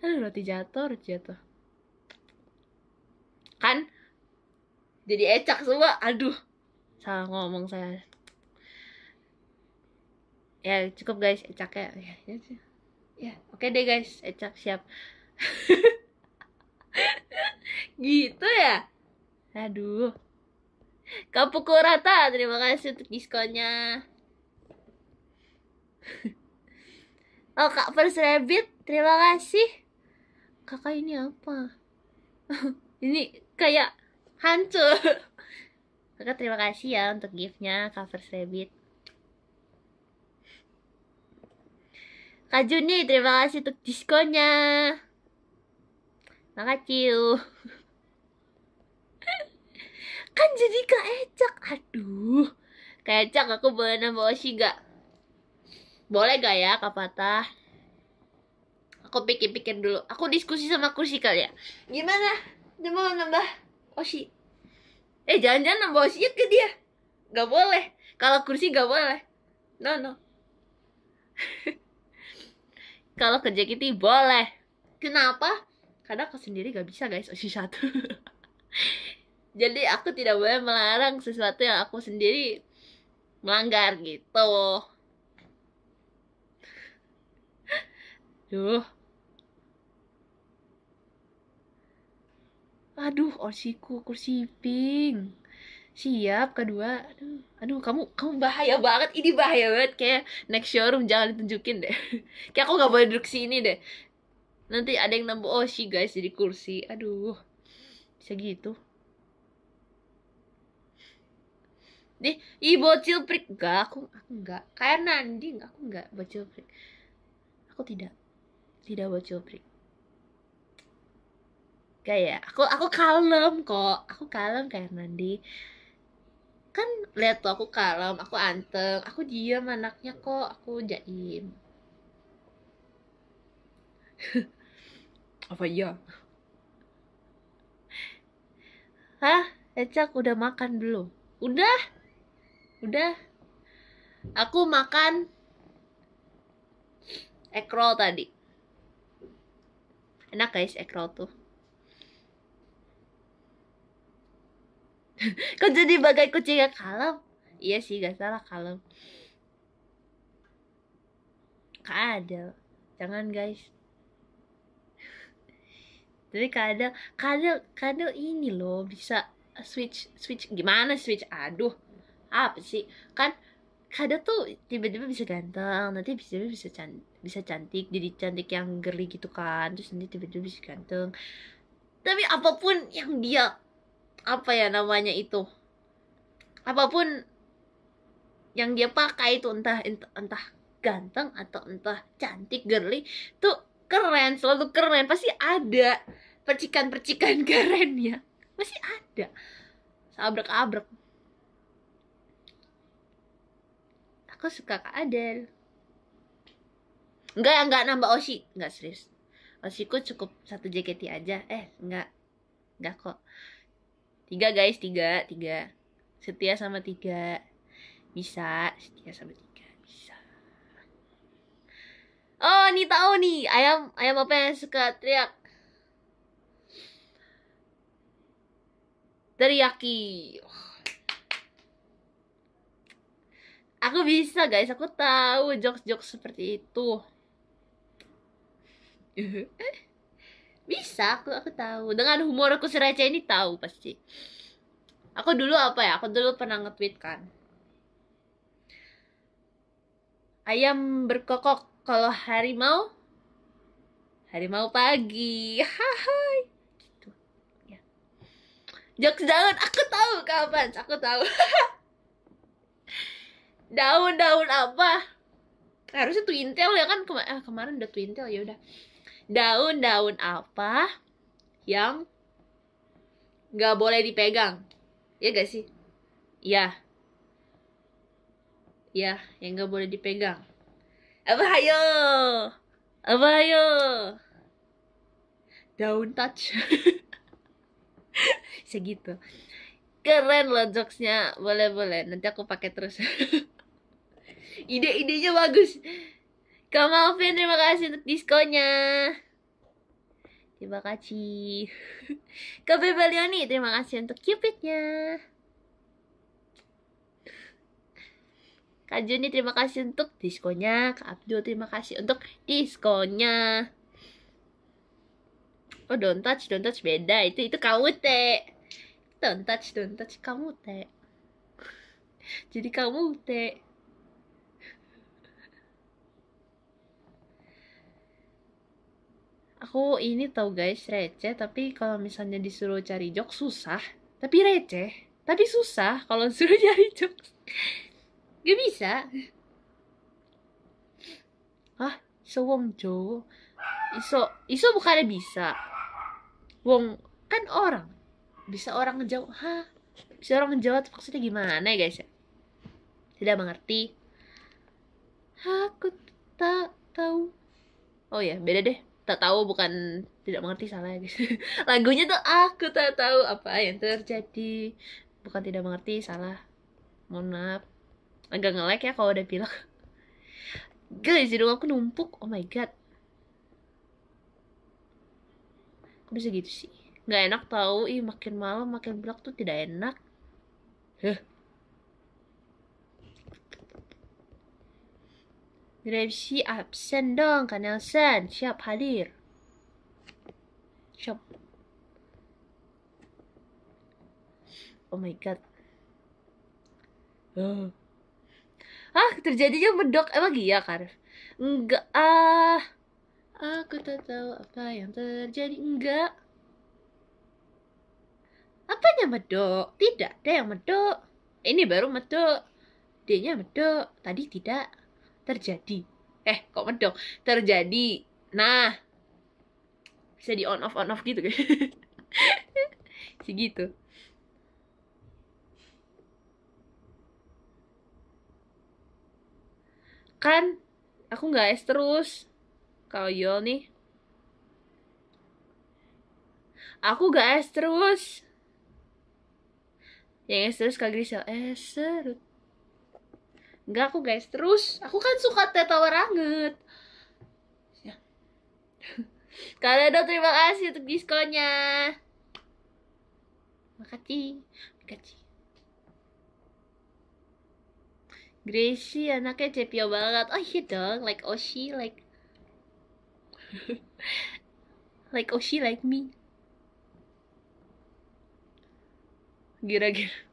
aduh roti jatuh roti jatuh kan jadi ecak semua aduh salah ngomong saya ya cukup guys Ecak ya ya, ya. ya, ya oke deh guys Ecak siap (laughs) gitu ya aduh kapuk Rata terima kasih untuk diskonnya (laughs) oh Kak First Rabbit terima kasih kakak ini apa (laughs) ini kayak hancur Kakak terima kasih ya untuk giftnya cover rabbit. Kak Juni, terima kasih untuk diskonnya. Makasih. (laughs) kan jadi Kak Ecak. Aduh. Kak Ecak, aku boleh nambah Oshi gak? Boleh gak ya, Kak Patah? Aku pikir-pikir dulu. Aku diskusi sama kursi kali ya. Gimana? Dia mau nambah Oshi eh jangan-jangan bawa siap ke dia Gak boleh kalau kursi gak boleh no no (laughs) kalau kerja JKT boleh kenapa karena aku sendiri gak bisa guys osi satu (laughs) jadi aku tidak boleh melarang sesuatu yang aku sendiri melanggar gitu Duh, aduh orsiku kursi pink siap kedua aduh, aduh kamu kamu bahaya banget ini bahaya banget kayak next showroom jangan ditunjukin deh (laughs) kayak aku nggak boleh duduk sini deh nanti ada yang nambah oh guys jadi kursi aduh bisa gitu deh i bocil prik gak aku aku enggak kayak nanding aku enggak bocil prik aku tidak tidak bocil prik gak ya aku aku kalem kok aku kalem kayak nanti kan lihat tuh aku kalem aku anteng aku diam anaknya kok aku jaim apa iya hah Ecak udah makan belum udah udah aku makan egg roll tadi enak guys egg roll tuh (laughs) Kok jadi bagai kucing yang kalem? Iya sih, gak salah kalem. Kak Jangan guys. jadi (laughs) kadang, kadang, kadang ini loh bisa switch, switch gimana switch? Aduh, apa sih? Kan kadang tuh tiba-tiba bisa ganteng, nanti bisa bisa can, bisa cantik, jadi cantik yang girly gitu kan, terus nanti tiba-tiba bisa ganteng. Tapi apapun yang dia apa ya namanya itu apapun yang dia pakai itu entah entah ganteng atau entah cantik girly tuh keren selalu keren pasti ada percikan-percikan (laughs) keren ya masih ada sabrek-abrek aku suka Kak Adel enggak enggak nambah osi enggak serius Oshiku cukup satu JKT aja eh enggak enggak kok Tiga guys, tiga, tiga. Setia sama tiga. Bisa, setia sama tiga. Bisa. Oh, ini tahu nih. Ayam ayam apa yang suka teriak? teriaki Aku bisa guys, aku tahu jokes-jokes seperti itu. (laughs) bisa aku aku tahu dengan humor aku seraja ini tahu pasti aku dulu apa ya aku dulu pernah nge-tweet kan ayam berkokok kalau harimau harimau pagi hai gitu ya jokes daun aku tahu kapan aku tahu (laughs) daun-daun apa harusnya twintel ya kan Kem eh, kemarin udah twintel ya udah daun-daun apa yang nggak boleh dipegang? Ya gak sih? Ya. Ya, yang nggak boleh dipegang. Apa ayo? Apa ayo? Daun touch. (laughs) Segitu. Keren loh jokesnya. Boleh-boleh. Nanti aku pakai terus. (laughs) Ide-idenya bagus. Kak Malvin, terima kasih untuk diskonya. Terima kasih. (laughs) Kak Bebelioni, terima kasih untuk cupidnya. Kak Juni, terima kasih untuk diskonya. Kak Abdul, terima kasih untuk diskonya. Oh, don't touch, don't touch beda. Itu itu kamu teh. Don't touch, don't touch kamu teh. (laughs) Jadi kamu teh. aku ini tau guys receh tapi kalau misalnya disuruh cari jok susah tapi receh tapi susah kalau disuruh (laughs) cari jok gak bisa ah iso wong jo iso iso bukannya bisa wong kan orang bisa orang Jawa ha bisa orang Jawa maksudnya gimana ya guys tidak mengerti aku tak tahu oh ya beda deh tak tahu bukan tidak mengerti salah ya, guys (laughs) lagunya tuh aku tak tahu apa yang terjadi bukan tidak mengerti salah mohon maaf agak ngelek ya kalau udah pilek (laughs) guys hidung aku numpuk oh my god kok bisa gitu sih nggak enak tahu ih makin malam makin pilek tuh tidak enak heh Revisi absen dong, Kak Nelson. Siap hadir. Siap. Oh my god. Uh. (gasps) Ah, terjadinya bedok. Emang iya, Karif? Enggak. Ah. Aku tak tahu apa yang terjadi. Enggak. Apa yang medok? Tidak ada yang medok. Ini baru medok. yang medok. Tadi tidak terjadi eh kok medok terjadi nah bisa di on off on off gitu kan (laughs) segitu kan aku nggak es terus kalau Yol nih aku gak es terus yang es terus kak sel es eh, serut Enggak aku guys, terus aku kan suka tetawa banget. Ya. (laughs) Kalian terima kasih untuk diskonnya. Makasih, makasih. Gracie anaknya cepio banget. Oh iya dong, like Oshi, like (laughs) like Oshi, like me. Gira-gira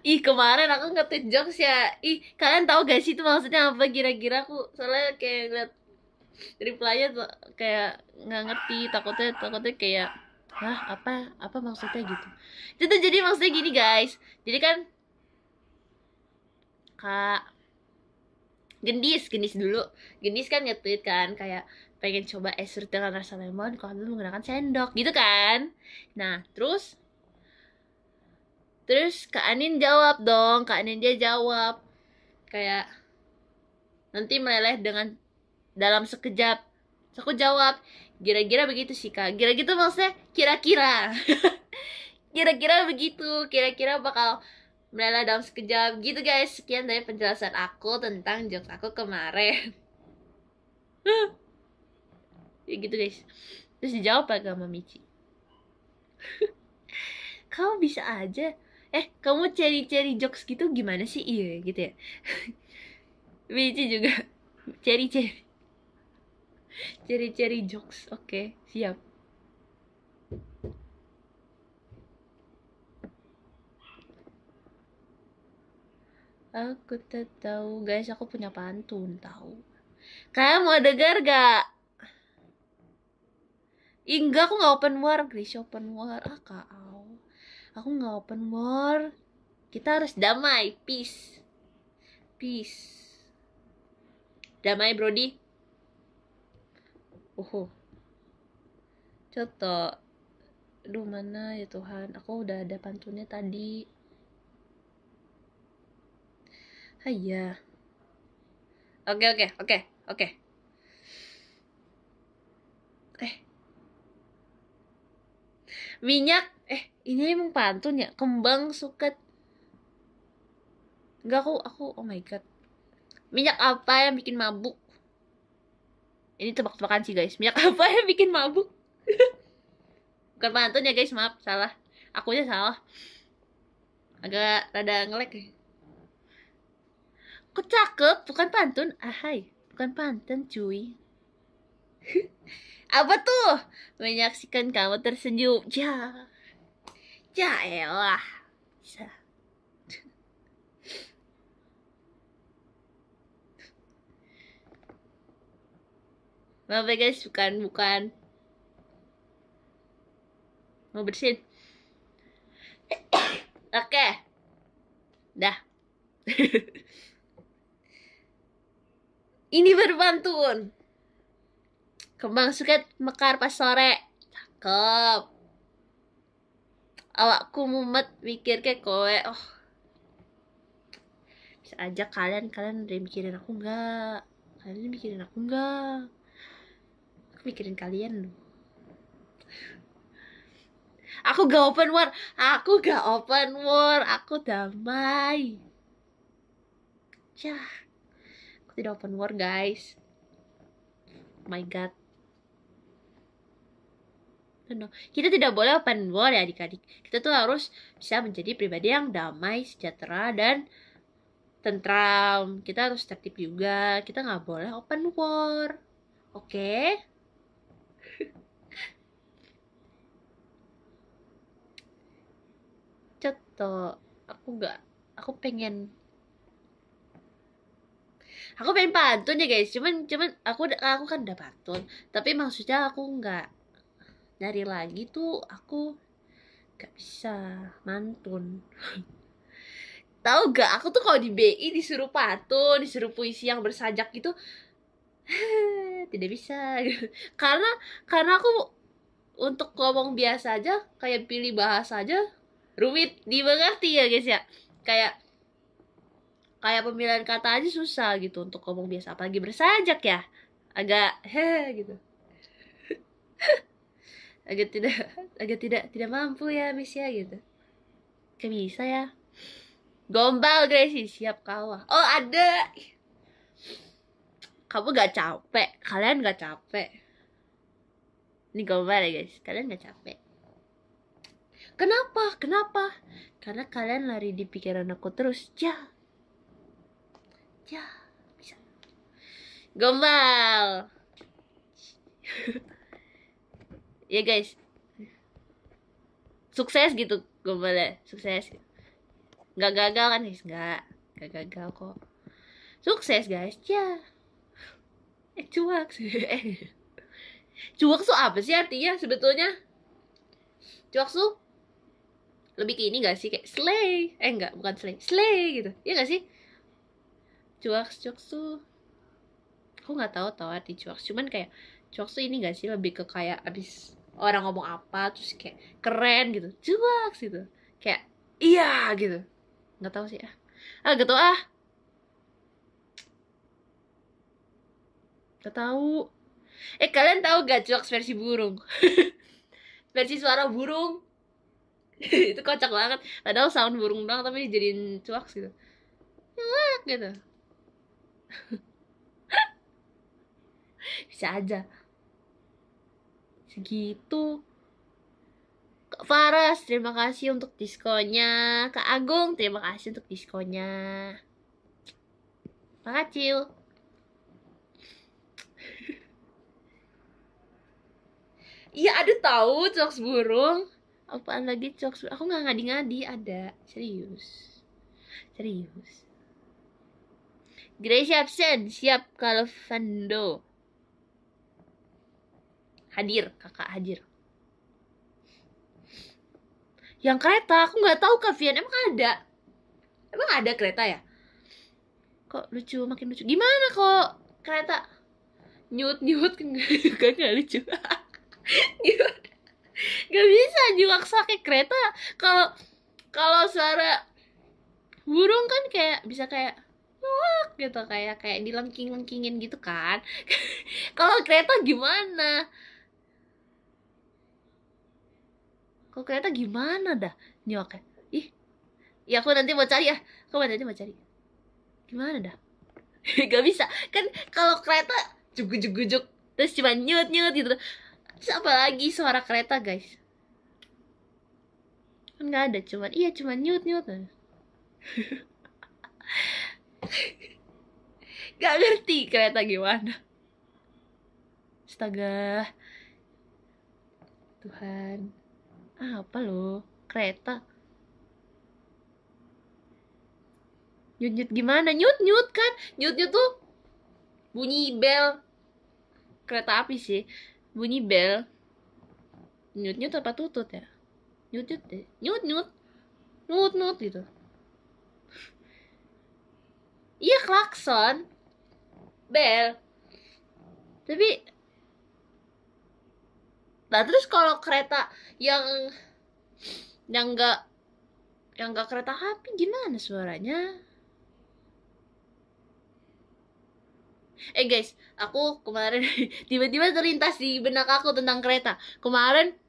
ih kemarin aku nge jokes ya ih kalian tau gak sih itu maksudnya apa kira-kira aku soalnya kayak ngeliat reply-nya tuh kayak nggak ngerti takutnya takutnya kayak hah apa apa maksudnya gitu itu jadi maksudnya gini guys jadi kan kak gendis gendis dulu gendis kan nge-tweet kan kayak pengen coba es serut dengan rasa lemon kalau menggunakan sendok gitu kan nah terus terus Kak Anin jawab dong Kak Anin dia jawab kayak nanti meleleh dengan dalam sekejap terus aku jawab kira-kira begitu sih Kak kira gitu maksudnya kira-kira (laughs) kira-kira begitu kira-kira bakal meleleh dalam sekejap gitu guys sekian dari penjelasan aku tentang jokes aku kemarin (laughs) ya gitu guys terus dijawab agama Michi (laughs) Kau bisa aja eh kamu cari-cari jokes gitu gimana sih iya gitu ya (laughs) Michi juga cari-cari (laughs) cari-cari jokes oke okay, siap aku tak tahu guys aku punya pantun tahu kayak mau dengar gak Enggak, aku nggak open war, Grisha open war. Ah, kak aku nggak open war kita harus damai peace peace damai Brody oh coto aduh mana ya Tuhan aku udah ada pantunnya tadi Haiya oke oke oke oke eh minyak eh ini emang pantun ya kembang suket Enggak aku aku oh my god minyak apa yang bikin mabuk ini tebak-tebakan sih guys minyak (laughs) apa yang bikin mabuk (laughs) bukan pantun ya guys maaf salah aku aja salah agak rada ngelek ya. kok cakep bukan pantun ahai ah, bukan pantun cuy (laughs) apa tuh menyaksikan kamu tersenyum ya Ya elah. Bisa. Maaf ya guys, bukan bukan mau bersin. Oke. Dah. Ini berbantun. Kembang suket mekar pas sore. Cakep awakku mumet mikir kayak kowe oh bisa aja kalian kalian udah mikirin aku nggak kalian mikirin aku nggak aku mikirin kalian loh aku gak open war aku gak open war aku damai ya aku tidak open war guys oh my god kita tidak boleh open war ya adik-adik kita tuh harus bisa menjadi pribadi yang damai sejahtera dan tentram kita harus tertib juga kita nggak boleh open war oke okay? contoh aku nggak aku pengen aku pengen pantun ya guys cuman cuman aku aku kan udah pantun tapi maksudnya aku nggak dari lagi tuh aku gak bisa mantun tahu gak aku tuh kalau di BI disuruh patuh disuruh puisi yang bersajak gitu tidak bisa (laughs) karena karena aku untuk ngomong biasa aja kayak pilih bahasa aja rumit dimengerti ya guys ya kayak kayak pemilihan kata aja susah gitu untuk ngomong biasa apalagi bersajak ya agak (laughs) heh gitu (laughs) agak tidak (laughs) agak tidak tidak mampu ya Miss ya gitu kayak bisa ya gombal Gracie siap kalah oh ada kamu gak capek kalian gak capek ini gombal ya guys kalian gak capek kenapa kenapa karena kalian lari di pikiran aku terus ya ya bisa gombal (laughs) ya guys sukses gitu gue boleh sukses nggak gagal kan guys nggak nggak gagal kok sukses guys ya eh cuak (laughs) eh cuak tuh apa sih artinya sebetulnya cuak tuh lebih ke ini gak sih kayak slay eh enggak bukan slay slay gitu ya gak sih cuak cuak tuh aku nggak tahu tahu arti cuak cuman kayak cuak tuh ini gak sih lebih ke kayak abis orang ngomong apa terus kayak keren gitu jelas gitu kayak iya gitu nggak tahu sih ya ah, ah gak gitu, ah nggak tahu eh kalian tahu gak jokes versi burung (laughs) versi suara burung (laughs) itu kocak banget padahal sound burung doang tapi dijadiin cuaks gitu cuak gitu (laughs) bisa aja segitu Kak Faras, terima kasih untuk diskonnya. Kak Agung, terima kasih untuk diskonnya. Makasih. (laughs) Iya ada tahu coks burung. Apaan lagi coks burung? Aku nggak ngadi-ngadi ada. Serius. Serius. Grace absen, siap kalau Vando hadir kakak hadir yang kereta aku nggak tahu Kavian emang ada emang ada kereta ya kok lucu makin lucu gimana kok kereta nyut nyut juga (laughs) nggak lucu (laughs) nggak bisa juga pakai kereta kalau kalau suara burung kan kayak bisa kayak Wah, gitu kayak kayak dilengking lengkingin gitu kan (laughs) kalau kereta gimana kok kereta gimana dah nyoknya ih ya aku nanti mau cari ya aku nanti mau cari gimana dah (laughs) gak bisa kan kalau kereta jugu jugu jug terus cuma nyut nyut gitu terus apa lagi suara kereta guys kan gak ada cuma iya cuma nyut nyut (laughs) gak ngerti kereta gimana astaga Tuhan apa lo kereta nyut nyut gimana nyut nyut kan nyut nyut tuh bunyi bel kereta api sih bunyi bel nyut nyut apa tutut ya nyut nyut deh. nyut nyut nyut nyut gitu iya klakson bel tapi nah terus kalau kereta yang yang enggak yang enggak kereta api gimana suaranya eh guys aku kemarin (laughs) tiba-tiba terlintas di benak aku tentang kereta kemarin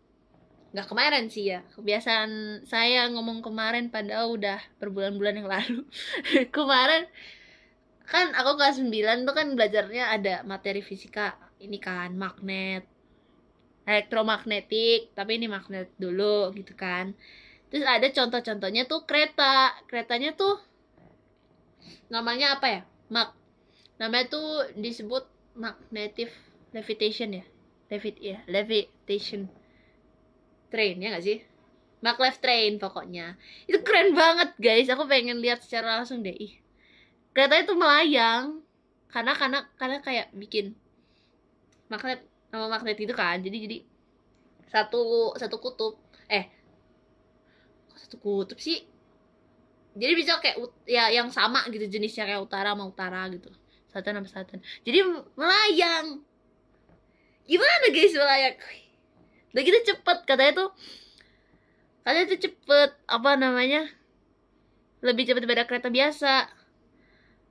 nggak kemarin sih ya kebiasaan saya ngomong kemarin padahal udah berbulan-bulan yang lalu (laughs) kemarin kan aku kelas 9 tuh kan belajarnya ada materi fisika ini kan magnet elektromagnetik tapi ini magnet dulu gitu kan terus ada contoh-contohnya tuh kereta keretanya tuh namanya apa ya mag namanya tuh disebut magnetic levitation ya levit ya levitation train ya gak sih maglev train pokoknya itu keren banget guys aku pengen lihat secara langsung deh Ih, keretanya tuh melayang karena karena karena kayak bikin magnet sama magnet itu kan jadi jadi satu satu kutub eh kok satu kutub sih jadi bisa kayak ya yang sama gitu jenisnya kayak utara sama utara gitu selatan sama selatan jadi melayang gimana guys melayang udah gitu cepet katanya tuh katanya tuh cepet apa namanya lebih cepet daripada kereta biasa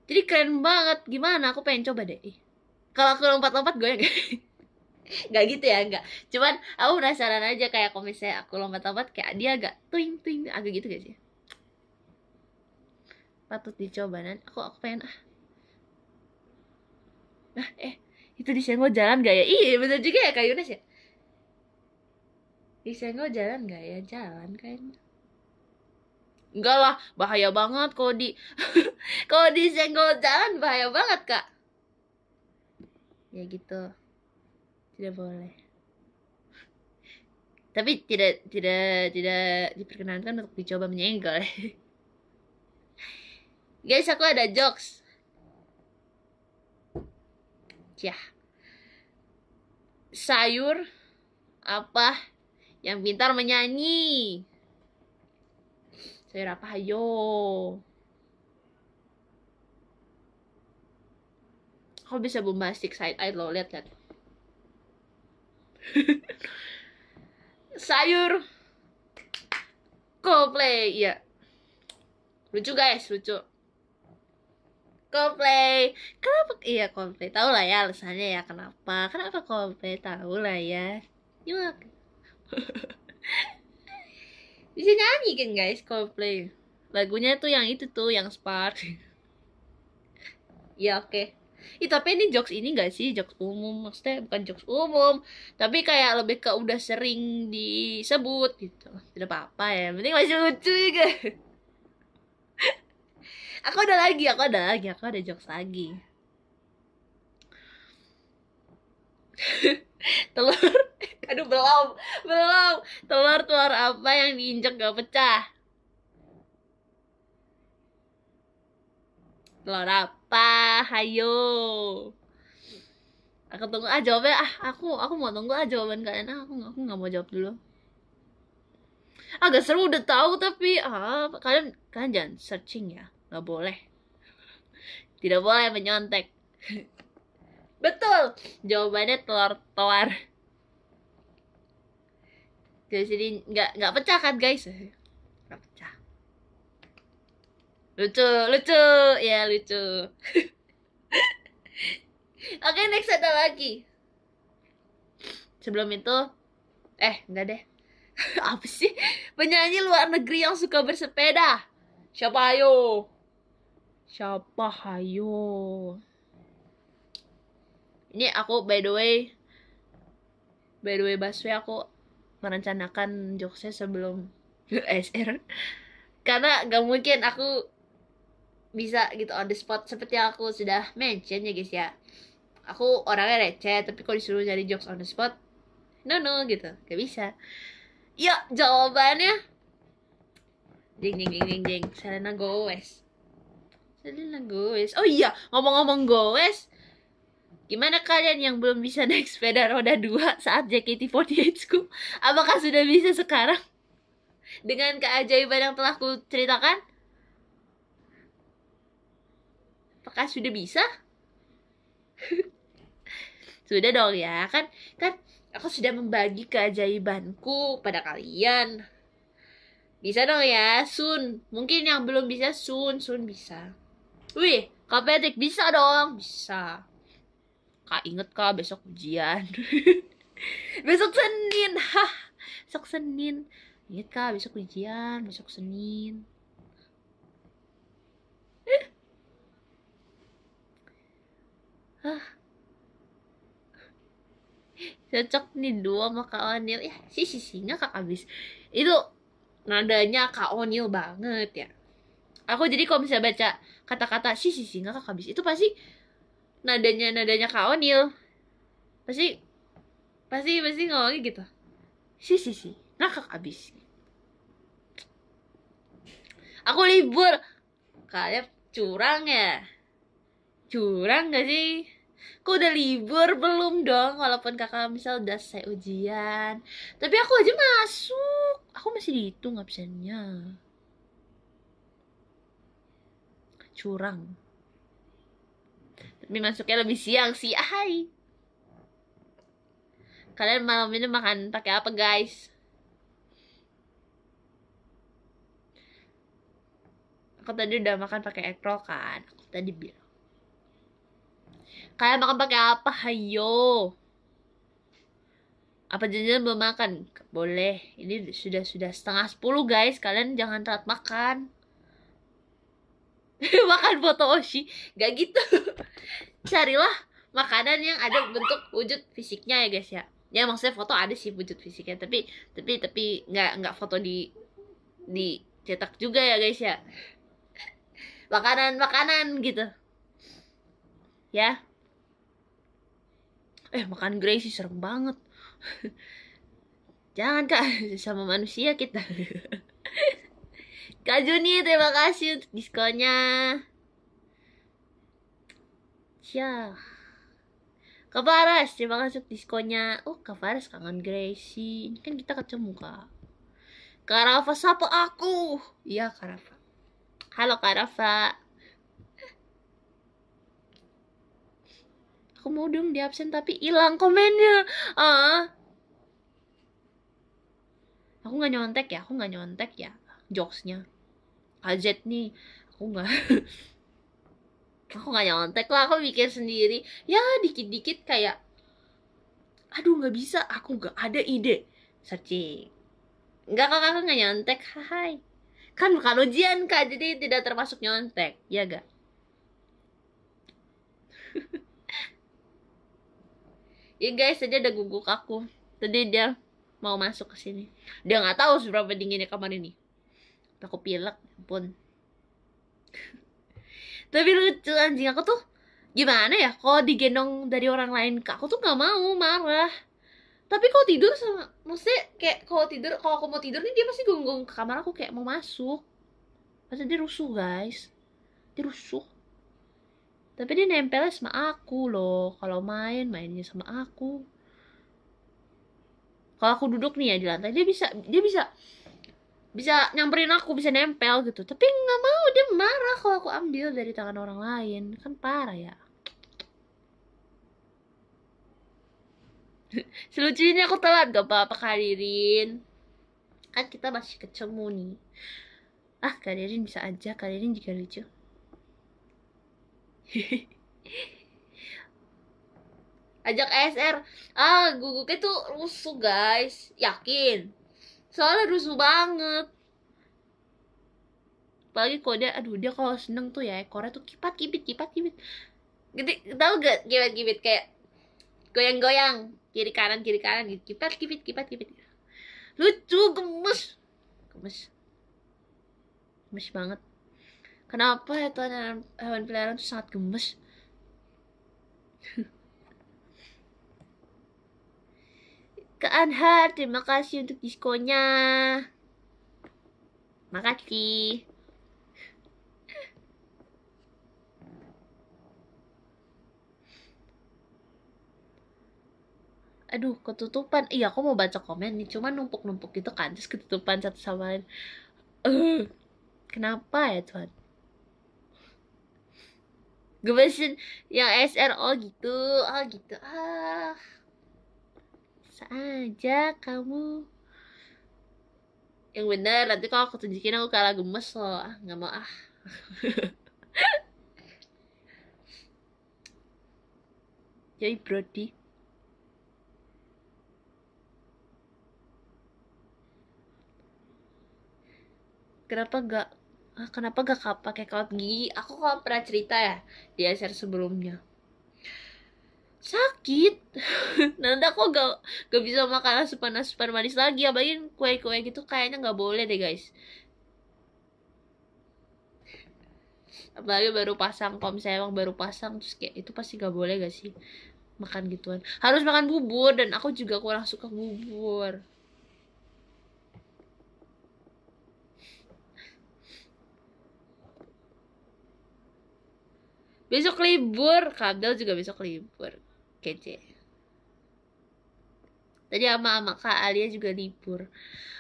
jadi keren banget gimana aku pengen coba deh kalau aku lompat-lompat gue kayak (laughs) nggak gitu ya nggak cuman aku penasaran aja kayak kalau misalnya aku lompat-lompat kayak dia agak tuing tuing agak gitu gak sih patut dicoba nan aku aku pengen ah nah eh itu di jalan gak ya iya bener juga ya kak Yunus ya di jalan gak ya jalan kayaknya enggak lah bahaya banget (laughs) kalau di kalau di jalan bahaya banget kak ya gitu tidak boleh tapi tidak tidak tidak diperkenankan untuk dicoba menyenggol (laughs) guys aku ada jokes ya sayur apa yang pintar menyanyi sayur apa ayo kok bisa bombastic side eye lo lihat lihat sayur Coldplay ya lucu guys lucu Coldplay kenapa iya Coldplay tahu lah ya alasannya ya kenapa kenapa Coldplay tahu lah ya Yuk. (laughs) bisa nyanyi kan guys Coldplay lagunya tuh yang itu tuh yang spark (laughs) ya oke okay. Ih, tapi ini jokes ini gak sih jokes umum maksudnya bukan jokes umum tapi kayak lebih ke udah sering disebut gitu tidak apa-apa ya penting masih lucu juga (laughs) aku ada lagi aku ada lagi aku ada jokes lagi (laughs) telur (laughs) aduh belum belum telur telur apa yang diinjak gak pecah telur apa apa? Hayo. Aku tunggu ah jawabnya ah aku aku mau tunggu ah jawaban kalian ah aku aku nggak mau jawab dulu. Agak seru udah tahu tapi ah kalian kalian jangan searching ya nggak boleh tidak boleh menyontek (laughs) betul jawabannya telur tawar jadi nggak nggak pecah kan guys lucu lucu ya lucu (laughs) oke next ada lagi sebelum itu eh enggak deh (laughs) apa sih penyanyi luar negeri yang suka bersepeda siapa ayo siapa ayo ini aku by the way by the way Baswe aku merencanakan jokesnya sebelum USR (laughs) karena gak mungkin aku bisa gitu on the spot seperti yang aku sudah mention ya guys ya aku orangnya receh tapi kalau disuruh cari jokes on the spot no no gitu gak bisa yuk jawabannya ding ding ding ding ding Selena Gomez Selena Gomez oh iya ngomong-ngomong Gomez Gimana kalian yang belum bisa (laughs) naik sepeda roda dua saat JKT48 ku? Apakah sudah bisa sekarang? Dengan keajaiban yang telah ku ceritakan, Apakah sudah bisa? (laughs) sudah dong ya, kan kan aku sudah membagi keajaibanku pada kalian. Bisa dong ya, Sun. Mungkin yang belum bisa Sun, Sun bisa. Wih, Kak bisa dong, bisa. Kak inget kak besok ujian. (laughs) besok Senin, (laughs) hah. Besok Senin. Ingat kak besok ujian, besok Senin. Cocok nih dua sama Kak Onil. Ya, si sisinya Kak Abis. Itu nadanya Kak Onil banget ya. Aku jadi kalau bisa baca kata-kata si sisinya Kak Abis itu pasti nadanya nadanya Kak Onil. Pasti pasti pasti ngomongnya gitu. Si sisi ngakak abis. Aku libur. Kalian curang ya curang gak sih? Kok udah libur belum dong? Walaupun kakak misal udah selesai ujian Tapi aku aja masuk Aku masih dihitung absennya Curang Tapi masuknya lebih siang sih Hai Kalian malam ini makan pakai apa guys? Aku tadi udah makan pakai ekrol kan Aku tadi bilang Kaya makan pakai Apa hayo apa jajan belum makan? Boleh. Ini sudah sudah setengah sepuluh guys. Kalian jangan telat makan. (laughs) makan foto Oshi. Gak gitu. (laughs) Carilah makanan yang ada bentuk wujud fisiknya ya guys ya ya maksudnya foto ada sih wujud fisiknya tapi tapi tapi nggak nggak foto di di cetak juga ya guys ya makanan makanan gitu ya eh makan Gracy serem banget jangan kak sama manusia kita Kak Juni terima kasih untuk diskonnya ya Kak Faras terima kasih untuk diskonnya oh Kak Faras kangen Gracie ini kan kita ketemu kak Karafa siapa aku iya Karafa halo Karafa aku mau dong di absen tapi hilang komennya ah aku nggak nyontek ya aku nggak nyontek ya jokesnya kajet nih aku nggak (laughs) aku nggak nyontek lah aku mikir sendiri ya dikit-dikit kayak aduh nggak bisa aku nggak ada ide searching nggak kakak nggak nyontek hai kan bukan ujian kak jadi tidak termasuk nyontek ya gak ya guys aja ada guguk aku tadi dia mau masuk ke sini dia nggak tahu seberapa dinginnya kamar ini aku pilek ya pun (laughs) tapi lucu anjing aku tuh gimana ya kalau digendong dari orang lain kak aku tuh nggak mau marah tapi kalau tidur sama maksudnya kayak kalau tidur kalau aku mau tidur nih dia pasti gonggong ke kamar aku kayak mau masuk pasti dia rusuh guys dia rusuh tapi dia nempelnya sama aku loh kalau main mainnya sama aku kalau aku duduk nih ya di lantai dia bisa dia bisa bisa nyamperin aku bisa nempel gitu tapi nggak mau dia marah kalau aku ambil dari tangan orang lain kan parah ya (laughs) selucu aku telat gak apa-apa kadirin kan kita masih kecemu nih ah kadirin bisa aja kadirin juga lucu (laughs) ajak ASR ah guguknya tuh rusuh guys yakin soalnya rusuh banget apalagi kalau dia aduh dia kalau seneng tuh ya ekornya tuh kipat kipit kipat kipit gitu tau gak kipat kipit kayak goyang goyang kiri kanan kiri kanan gitu kipat kipit kipat kipit lucu gemes gemes gemes banget Kenapa ya hewan hewan peliharaan itu sangat gemes? (laughs) Kak Anhar, terima kasih untuk diskonnya. Makasih. aduh ketutupan iya aku mau baca komen nih cuma numpuk-numpuk gitu kan terus ketutupan satu sama lain uh, kenapa ya Tuhan gemesin yang SRO oh gitu oh gitu ah saja kamu yang bener nanti kalau aku tunjukin aku kalah gemes loh ah nggak mau ah jadi (laughs) Brody kenapa gak ah, kenapa gak pakai kaos gigi aku kalau pernah cerita ya di acara sebelumnya sakit (laughs) nanti aku gak, gak bisa makan asupan asupan manis lagi abain kue-kue gitu kayaknya nggak boleh deh guys apalagi baru pasang kalau misalnya emang baru pasang terus kayak itu pasti gak boleh gak sih makan gituan harus makan bubur dan aku juga kurang suka bubur besok libur Kabel juga besok libur kece tadi sama sama kak Alia juga libur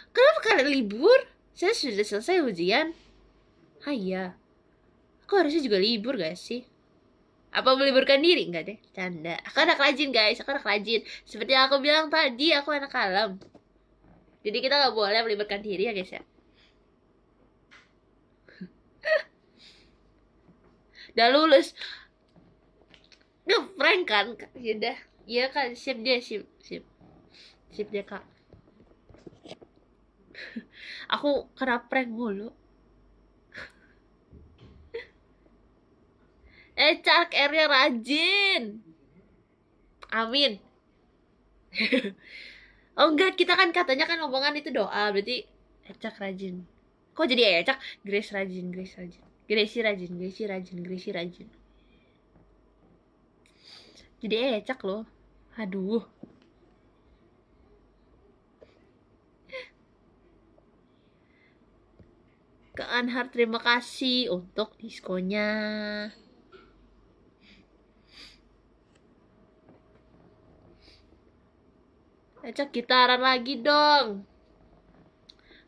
kenapa kalian libur saya sudah selesai ujian ah iya aku harusnya juga libur gak sih apa meliburkan diri enggak deh canda aku anak rajin guys aku anak rajin seperti yang aku bilang tadi aku anak kalem jadi kita nggak boleh meliburkan diri ya guys ya udah lulus Duh, prank kan kak ya Yuda Iya kan, sip dia, sip, sip Sip dia kak (laughs) Aku kena prank mulu (laughs) Eh, cak r rajin Amin (laughs) Oh enggak, kita kan katanya kan omongan itu doa Berarti cak rajin Kok jadi cak Grace rajin, Grace rajin Gresi rajin, Gresi rajin, Gresi rajin. Jadi eh, cak loh. Aduh. Ke Anhar terima kasih untuk diskonya. Ecak eh, gitaran lagi dong.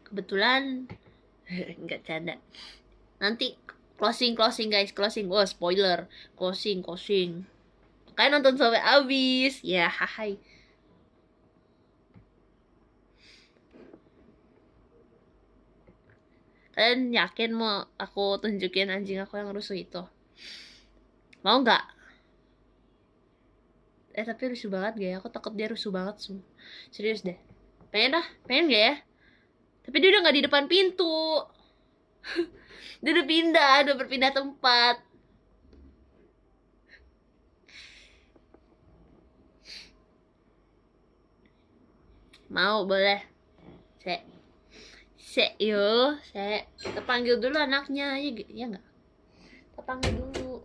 Kebetulan (laughs) nggak canda nanti closing closing guys closing wah oh, spoiler closing closing kalian nonton sampai habis ya yeah, hai kalian yakin mau aku tunjukin anjing aku yang rusuh itu mau nggak eh tapi rusuh banget gak ya aku takut dia rusuh banget sum serius deh pengen dah pengen gak ya tapi dia udah nggak di depan pintu (laughs) dia udah pindah udah berpindah tempat mau boleh se se yuk, se kita panggil dulu anaknya ya ya kita panggil dulu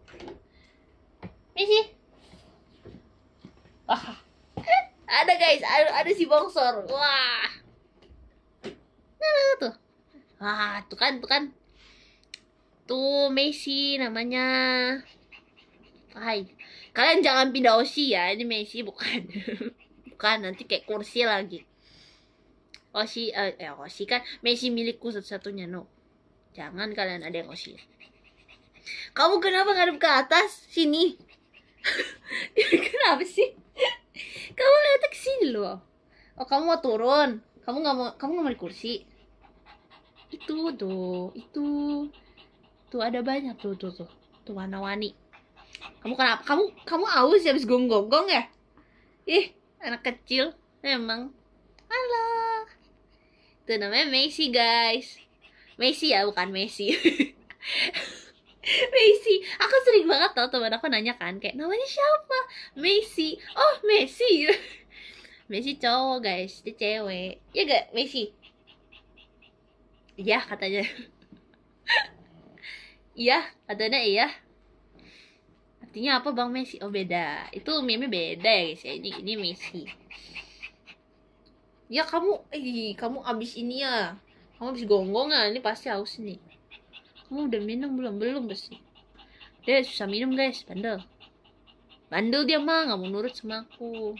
misi ah. (laughs) ada guys ada, ada si bongsor wah nah, nah, nah tuh wah tuh kan tuh kan itu Messi namanya Hai kalian jangan pindah Osi ya ini Messi bukan (laughs) bukan nanti kayak kursi lagi Osi eh, eh Osi kan Messi milikku satu-satunya no jangan kalian ada yang Osi kamu kenapa ngadep ke atas sini (laughs) kenapa sih kamu lihat ke sini loh oh kamu mau turun kamu nggak mau kamu nggak mau di kursi itu tuh itu tuh ada banyak tuh tuh tuh tuh warna-warni kamu kenapa kamu kamu aus ya habis gonggong ya ih anak kecil memang halo itu namanya Messi guys Messi ya bukan Messi (laughs) Messi aku sering banget tau teman aku nanya kan kayak namanya siapa Messi oh Messi (laughs) Messi cowok guys dia cewek ya gak Messi ya katanya (laughs) iya adanya iya artinya apa bang Messi oh beda itu meme beda ya guys ya. ini ini Messi ya kamu eh kamu abis ini ya kamu abis gonggong gonggongan ini pasti haus nih kamu udah minum belum belum pasti dia susah minum guys bandel bandel dia mah nggak mau nurut sama aku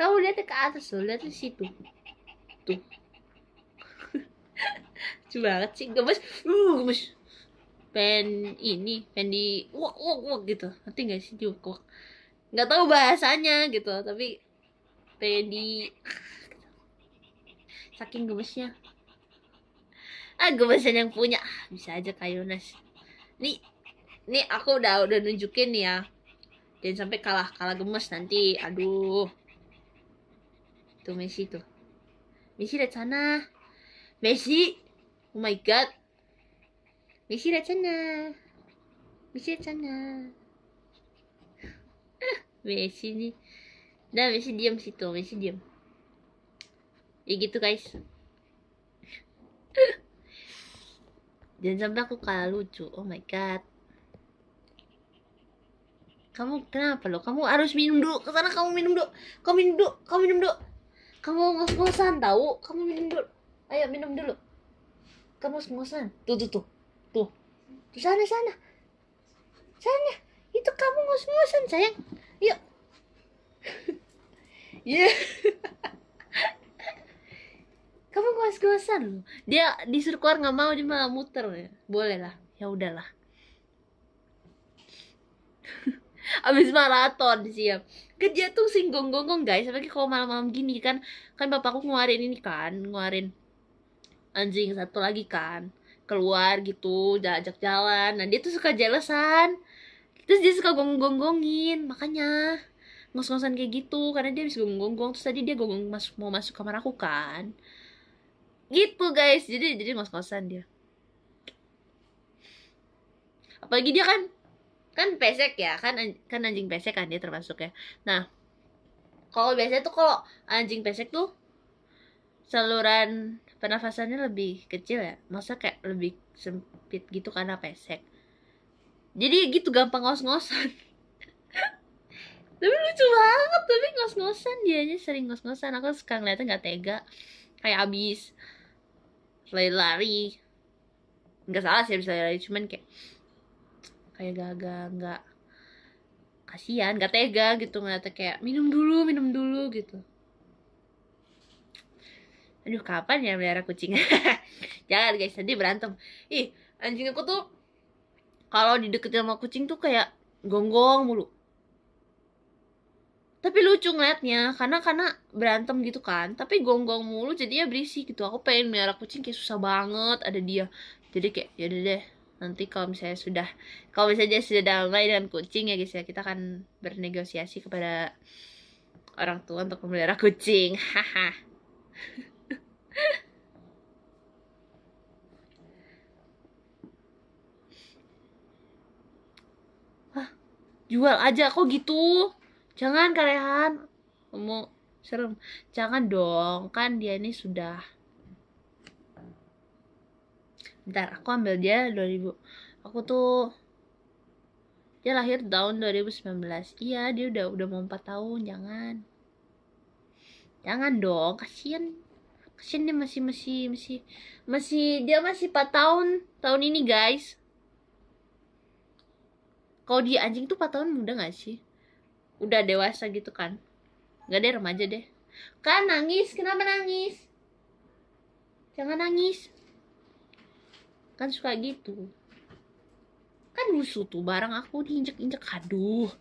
kamu lihat ke atas lihat di situ tuh lucu banget sih gemes uh gemes pen ini pen di wok wok wok gitu nanti nggak sih di wok nggak tahu bahasanya gitu tapi pen di saking gemesnya ah gemesan yang punya bisa aja kayu Yunas nih nih aku udah udah nunjukin nih ya jangan sampai kalah kalah gemes nanti aduh tuh Messi tuh Messi dari sana Messi Oh my god. misi Mishira Misi Mishira Chana. Misi (gasps) nih. dah misi diam situ, misi diam. Ya gitu, guys. (laughs) Jangan sampai aku kalah lucu. Oh my god. Kamu kenapa lo? Kamu harus minum dulu. Ke sana kamu minum dulu. Kamu minum dulu. Kamu minum dulu. Kamu ngos-ngosan tahu? Kamu minum dulu. Ayo minum dulu kamu ngos-ngosan tuh tuh tuh tuh Tuh sana sana sana itu kamu ngos-ngosan sayang yuk iya (laughs) yeah. (laughs) kamu ngos-ngosan dia disuruh keluar nggak mau dia malah muter ya boleh lah ya udahlah (laughs) abis maraton siap kerja kan tuh singgung-gonggong guys apalagi kalau malam-malam gini kan kan bapakku nguarin ini kan nguarin anjing satu lagi kan keluar gitu ajak jalan nah dia tuh suka jelesan terus dia suka gonggong-gonggongin makanya ngos-ngosan kayak gitu karena dia bisa gonggong gong terus tadi dia gonggong masuk mau masuk kamar aku kan gitu guys jadi jadi ngos-ngosan dia apalagi dia kan kan pesek ya kan kan anjing pesek kan dia termasuk ya nah kalau biasanya tuh kalau anjing pesek tuh saluran pernafasannya lebih kecil ya masa kayak lebih sempit gitu karena pesek ya, jadi gitu gampang ngos-ngosan (laughs) tapi lucu banget tapi ngos-ngosan dia dianya sering ngos-ngosan aku suka ngeliatnya nggak tega kayak abis lari-lari nggak salah sih abis lari cuman kayak kayak gagal nggak kasihan nggak tega gitu ngeliatnya kayak minum dulu minum dulu gitu aduh kapan ya melihara kucing (laughs) jangan guys nanti berantem ih anjing aku tuh kalau dideketin sama kucing tuh kayak gonggong mulu tapi lucu ngeliatnya karena karena berantem gitu kan tapi gonggong mulu jadinya berisik gitu aku pengen melihara kucing kayak susah banget ada dia jadi kayak ya deh nanti kalau misalnya sudah kalau misalnya sudah damai dengan kucing ya guys ya kita akan bernegosiasi kepada orang tua untuk memelihara kucing (laughs) haha (laughs) Hah? Jual aja kok gitu. Jangan Karehan. mau serem. Jangan dong, kan dia ini sudah Bentar, aku ambil dia 2000. Aku tuh dia lahir tahun 2019. Iya, dia udah udah mau 4 tahun, jangan. Jangan dong, kasihan Shin dia masih masih masih masih dia masih 4 tahun tahun ini guys. Kalau dia anjing tuh 4 tahun muda gak sih? Udah dewasa gitu kan? Gak ada remaja deh. Kan nangis, kenapa nangis? Jangan nangis. Kan suka gitu. Kan musuh tuh barang aku diinjek-injek. Aduh.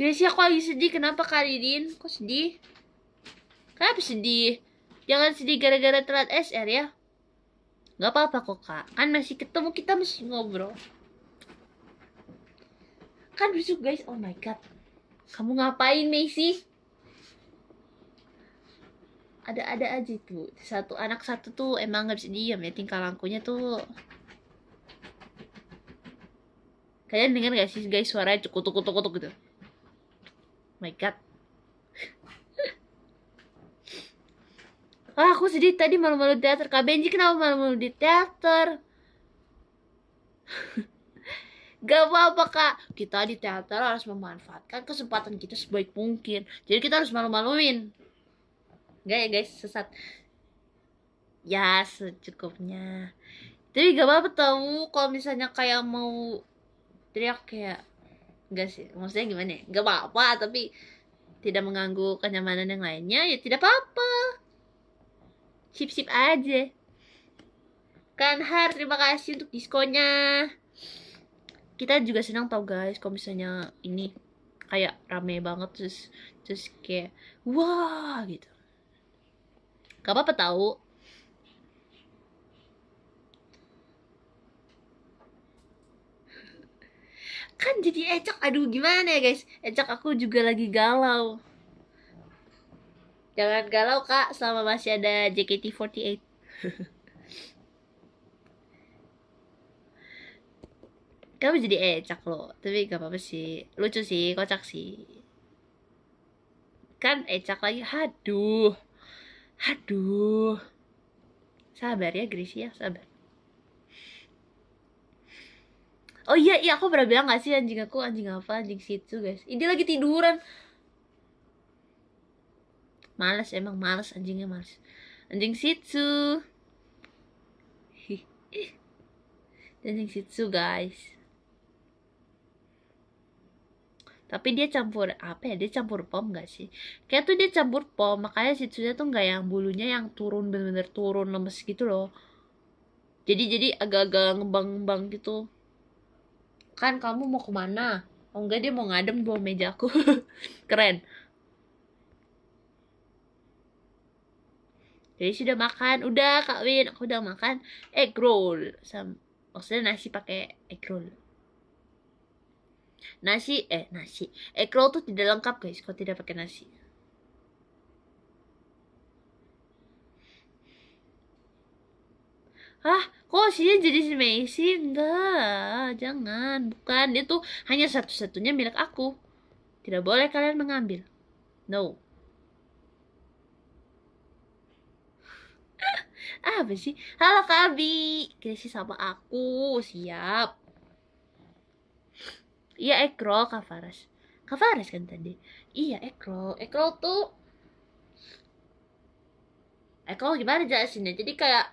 Gracia aku lagi sedih kenapa Karidin kok sedih kenapa sedih jangan sedih gara-gara telat SR ya Gak apa-apa kok kak kan masih ketemu kita masih ngobrol kan besok guys oh my god kamu ngapain Macy? ada-ada aja tuh satu anak satu tuh emang gak bisa diam ya tingkah langkunya tuh kalian dengar gak sih guys suaranya cukup cukup cukup gitu my god ah aku sedih tadi malu-malu di teater kak Benji kenapa malu-malu di teater (laughs) gak apa-apa kak kita di teater harus memanfaatkan kesempatan kita sebaik mungkin jadi kita harus malu-maluin Gak ya guys sesat ya secukupnya tapi gak apa-apa tau kalau misalnya kayak mau teriak kayak enggak sih maksudnya gimana ya nggak apa-apa tapi tidak mengganggu kenyamanan yang lainnya ya tidak apa-apa sip sip aja kan Har terima kasih untuk diskonnya kita juga senang tau guys kalau misalnya ini kayak rame banget terus terus kayak wah gitu gak apa-apa tau kan jadi Ecok aduh gimana ya guys Ecok aku juga lagi galau jangan galau kak selama masih ada JKT48 (laughs) kamu jadi Ecok lo, tapi gak apa-apa sih lucu sih kocak sih kan Ecok lagi haduh haduh sabar ya Grisia ya, sabar oh iya iya aku pernah bilang gak sih anjing aku anjing apa anjing situ guys ini lagi tiduran males emang males anjingnya males anjing situ anjing situ guys tapi dia campur apa ya dia campur pom gak sih kayak tuh dia campur pom makanya situnya tuh gak yang bulunya yang turun bener-bener turun lemes gitu loh jadi jadi agak-agak ngembang-ngembang gitu kan kamu mau kemana oh enggak dia mau ngadem di bawah meja (laughs) keren jadi sudah makan udah kak Win aku udah makan egg roll sama maksudnya nasi pakai egg roll nasi eh nasi egg roll tuh tidak lengkap guys kalau tidak pakai nasi ah kok sih jadi si Messi enggak jangan bukan itu hanya satu-satunya milik aku tidak boleh kalian mengambil no ah, (laughs) apa sih halo kabi Abi sama aku siap iya ekro Kak Faras Kak Faras kan tadi iya ekro ekro tuh ekro gimana jelasinnya jadi kayak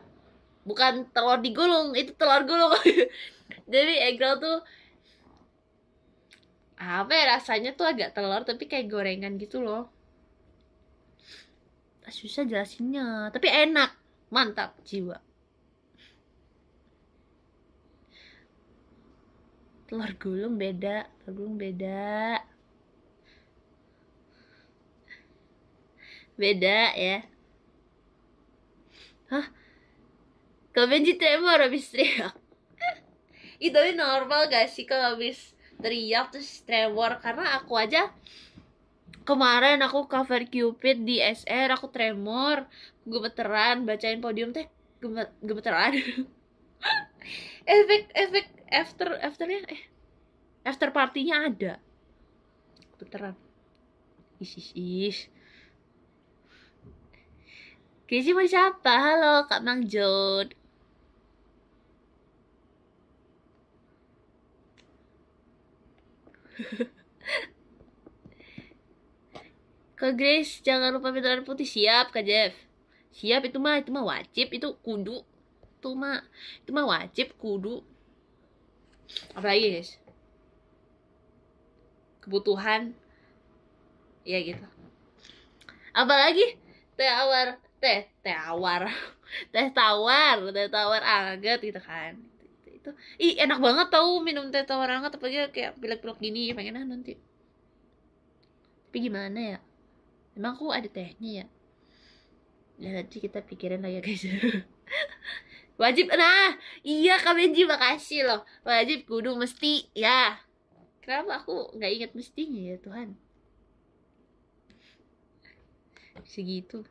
bukan telur digulung itu telur gulung (laughs) jadi egg roll tuh apa ya, rasanya tuh agak telur tapi kayak gorengan gitu loh ah, susah jelasinnya tapi enak mantap jiwa telur gulung beda telur gulung beda beda ya hah Kalian tremor tremor habis teriak (laughs) Itu normal gak sih kalau habis teriak terus tremor Karena aku aja kemarin aku cover Cupid di SR aku tremor gemeteran bacain podium teh gemet gemeteran (laughs) efek efek after afternya eh after partinya ada gemeteran is is is Kisi mau siapa? Halo Kak Mang Jod (laughs) Kak Grace, jangan lupa vitamin putih. Siap, Kak Jeff. Siap, itu mah, itu mah wajib, itu kudu. Itu mah, itu mah wajib, kudu. Apalagi, guys? Kebutuhan. Ya gitu. Apalagi? Teh awar, teh, teh awar. (laughs) Teh tawar, teh tawar anget gitu kan gitu ih enak banget tau minum teh tawar hangat apalagi kayak pilek-pilek gini pengen nanti tapi gimana ya emang aku ada tehnya ya ya nanti kita pikirin lagi ya guys (laughs) wajib nah iya kak Benji makasih loh wajib kudu mesti ya kenapa aku nggak ingat mestinya ya Tuhan segitu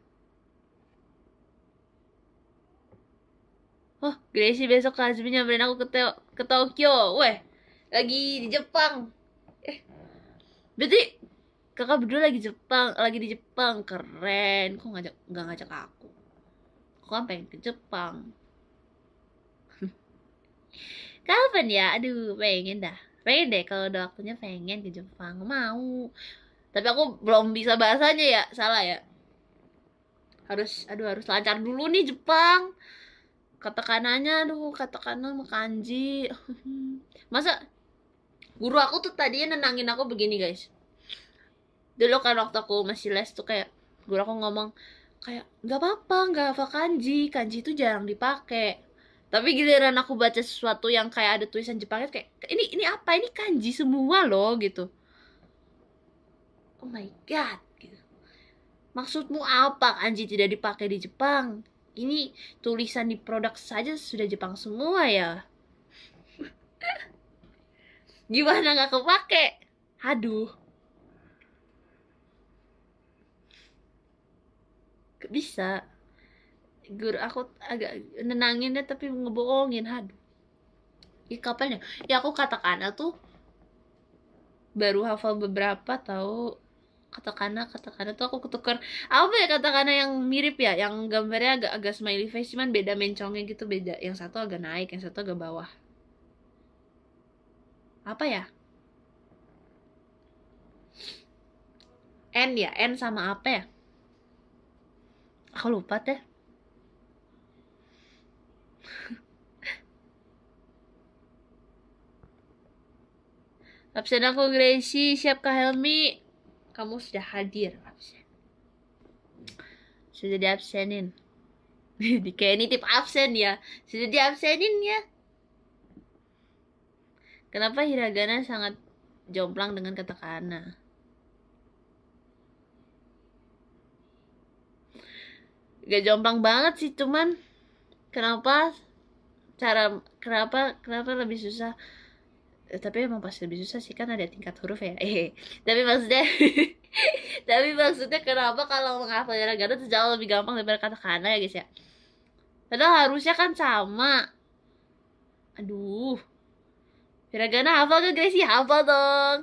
Oh, Gracie besok ke Azmi nyamperin aku ke, Teo ke Tokyo. Weh, lagi di Jepang. Eh, berarti kakak berdua lagi Jepang, lagi di Jepang. Keren, kok ngajak nggak ngajak aku? Kok kan pengen ke Jepang. (laughs) Kapan ya? Aduh, pengen dah. Pengen deh kalau udah waktunya pengen ke Jepang. Mau. Tapi aku belum bisa bahasanya ya, salah ya. Harus aduh harus lancar dulu nih Jepang ketekanannya aduh ketekanan kanji (laughs) masa guru aku tuh tadinya nenangin aku begini guys dulu kan waktu aku masih les tuh kayak guru aku ngomong kayak nggak apa-apa nggak apa kanji kanji itu jarang dipakai tapi giliran aku baca sesuatu yang kayak ada tulisan Jepangnya kayak ini ini apa ini kanji semua loh gitu oh my god gitu. maksudmu apa kanji tidak dipakai di Jepang ini tulisan di produk saja sudah Jepang semua ya. (laughs) Gimana nggak kepake? Aduh. Bisa. Guru aku agak nenanginnya tapi ngebohongin. Aduh. Ya kapan ya? Ya aku katakan tuh baru hafal beberapa tahu katakana katakana tuh aku ketukar apa ya katakana yang mirip ya yang gambarnya agak agak smiley face cuman beda mencongnya gitu beda yang satu agak naik yang satu agak bawah apa ya N ya N sama apa ya aku lupa teh (laughs) Absen aku Gracie, siapkah Helmi kamu sudah hadir absen sudah diabsenin (laughs) kayak tip absen ya sudah absenin ya kenapa hiragana sangat jomplang dengan katakana gak jomplang banget sih cuman kenapa cara kenapa kenapa lebih susah Eh, tapi emang pasti lebih susah sih kan ada tingkat huruf ya eh (laughs) tapi maksudnya (laughs) tapi maksudnya kenapa kalau menghafal jarak ganda itu jauh lebih gampang daripada kata kana ya guys ya padahal harusnya kan sama aduh Hiragana hafal ke Gracie? Iya, hafal dong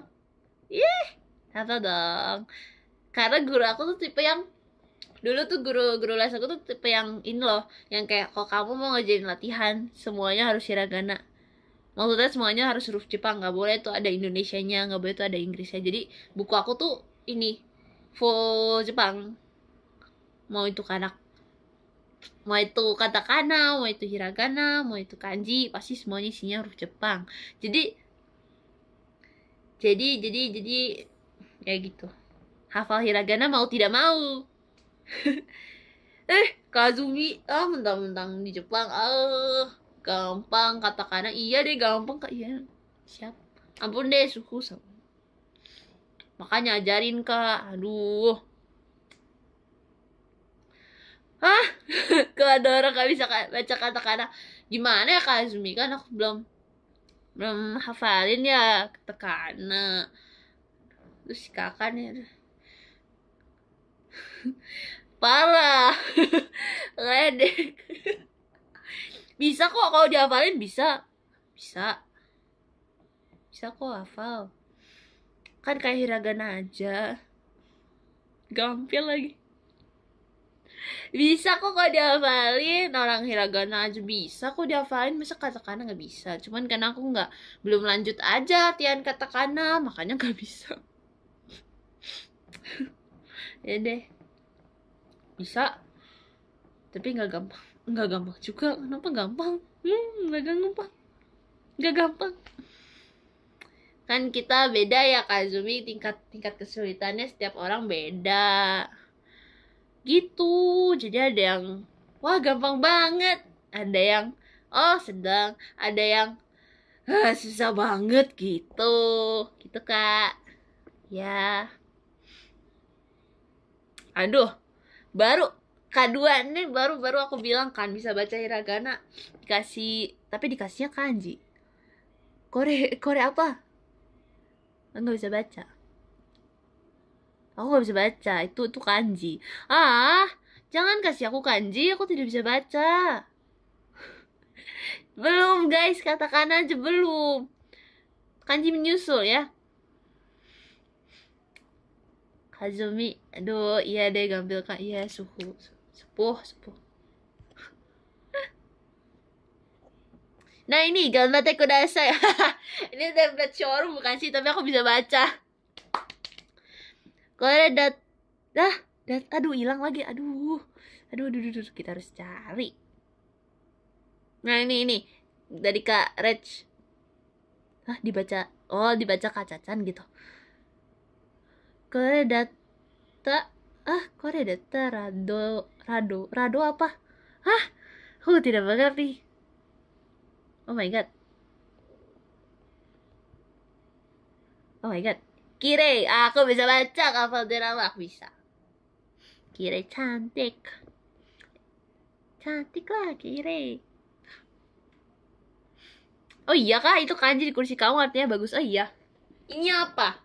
Ih, hafal dong Karena guru aku tuh tipe yang Dulu tuh guru guru les aku tuh tipe yang ini loh Yang kayak, kok kamu mau ngajarin latihan Semuanya harus hiragana maksudnya semuanya harus huruf Jepang nggak boleh tuh ada Indonesianya nggak boleh tuh ada Inggrisnya jadi buku aku tuh ini full Jepang mau itu kanak mau itu katakana mau itu hiragana mau itu kanji pasti semuanya isinya huruf Jepang jadi jadi jadi jadi ya gitu hafal hiragana mau tidak mau (laughs) eh Kazumi ah mentang-mentang di Jepang ah gampang katakana iya deh gampang kak iya siap ampun deh suku sama makanya ajarin kak aduh Hah? Kalau (laughs) ada orang gak bisa baca katakana Gimana ya Kak Azumi? Kan aku belum Belum hafalin ya katakana Terus kakaknya kakak nih (laughs) Parah (laughs) Ledek bisa kok kalau dihafalin bisa bisa bisa kok hafal kan kayak hiragana aja gampil lagi bisa kok kalau dihafalin orang hiragana aja bisa kok dihafalin masa katakana nggak bisa cuman karena aku nggak belum lanjut aja latihan katakana makanya nggak bisa (laughs) ya deh bisa tapi nggak gampang nggak gampang juga kenapa gampang hmm nggak gampang nggak gampang kan kita beda ya Kazumi tingkat tingkat kesulitannya setiap orang beda gitu jadi ada yang wah gampang banget ada yang oh sedang ada yang ah, susah banget gitu gitu kak ya aduh baru K2 ini baru baru aku bilang kan bisa baca hiragana dikasih tapi dikasihnya kanji kore kore apa nggak bisa baca aku nggak bisa baca itu itu kanji ah jangan kasih aku kanji aku tidak bisa baca (laughs) belum guys katakan aja belum kanji menyusul ya Kazumi aduh iya deh gambil kak iya suhu sepuh sepuh nah ini gambarnya kudasai (laughs) ini template showroom bukan sih tapi aku bisa baca kalau ada dat dah dat aduh hilang lagi aduh aduh aduh, aduh, kita harus cari nah ini ini dari kak rich ah dibaca oh dibaca kacacan gitu ada data ah ada data rado Rado Rado apa hah aku tidak mengerti oh my god oh my god Kire, aku bisa baca kapal drama aku bisa Kire cantik cantik lah Kirei oh iya kah itu kanji di kursi kamu artinya bagus oh iya ini apa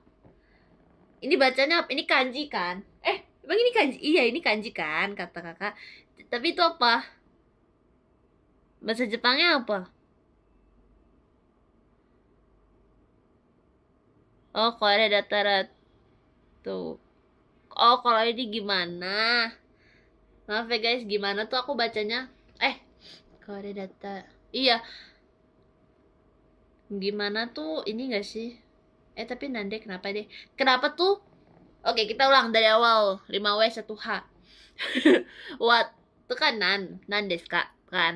ini bacanya apa? ini kanji kan Emang ini kanji? Iya, ini kanji kan, kata kakak. Tapi itu apa? Bahasa Jepangnya apa? Oh, kalau ada datarat tuh. Oh, kalau ini gimana? Maaf ya guys, gimana tuh aku bacanya? Eh, kalau ada data. Iya. Gimana tuh ini gak sih? Eh, tapi Nande kenapa deh? Kenapa tuh Oke, kita ulang dari awal. 5W 1H. What? Itu kan nan, nan desu kan?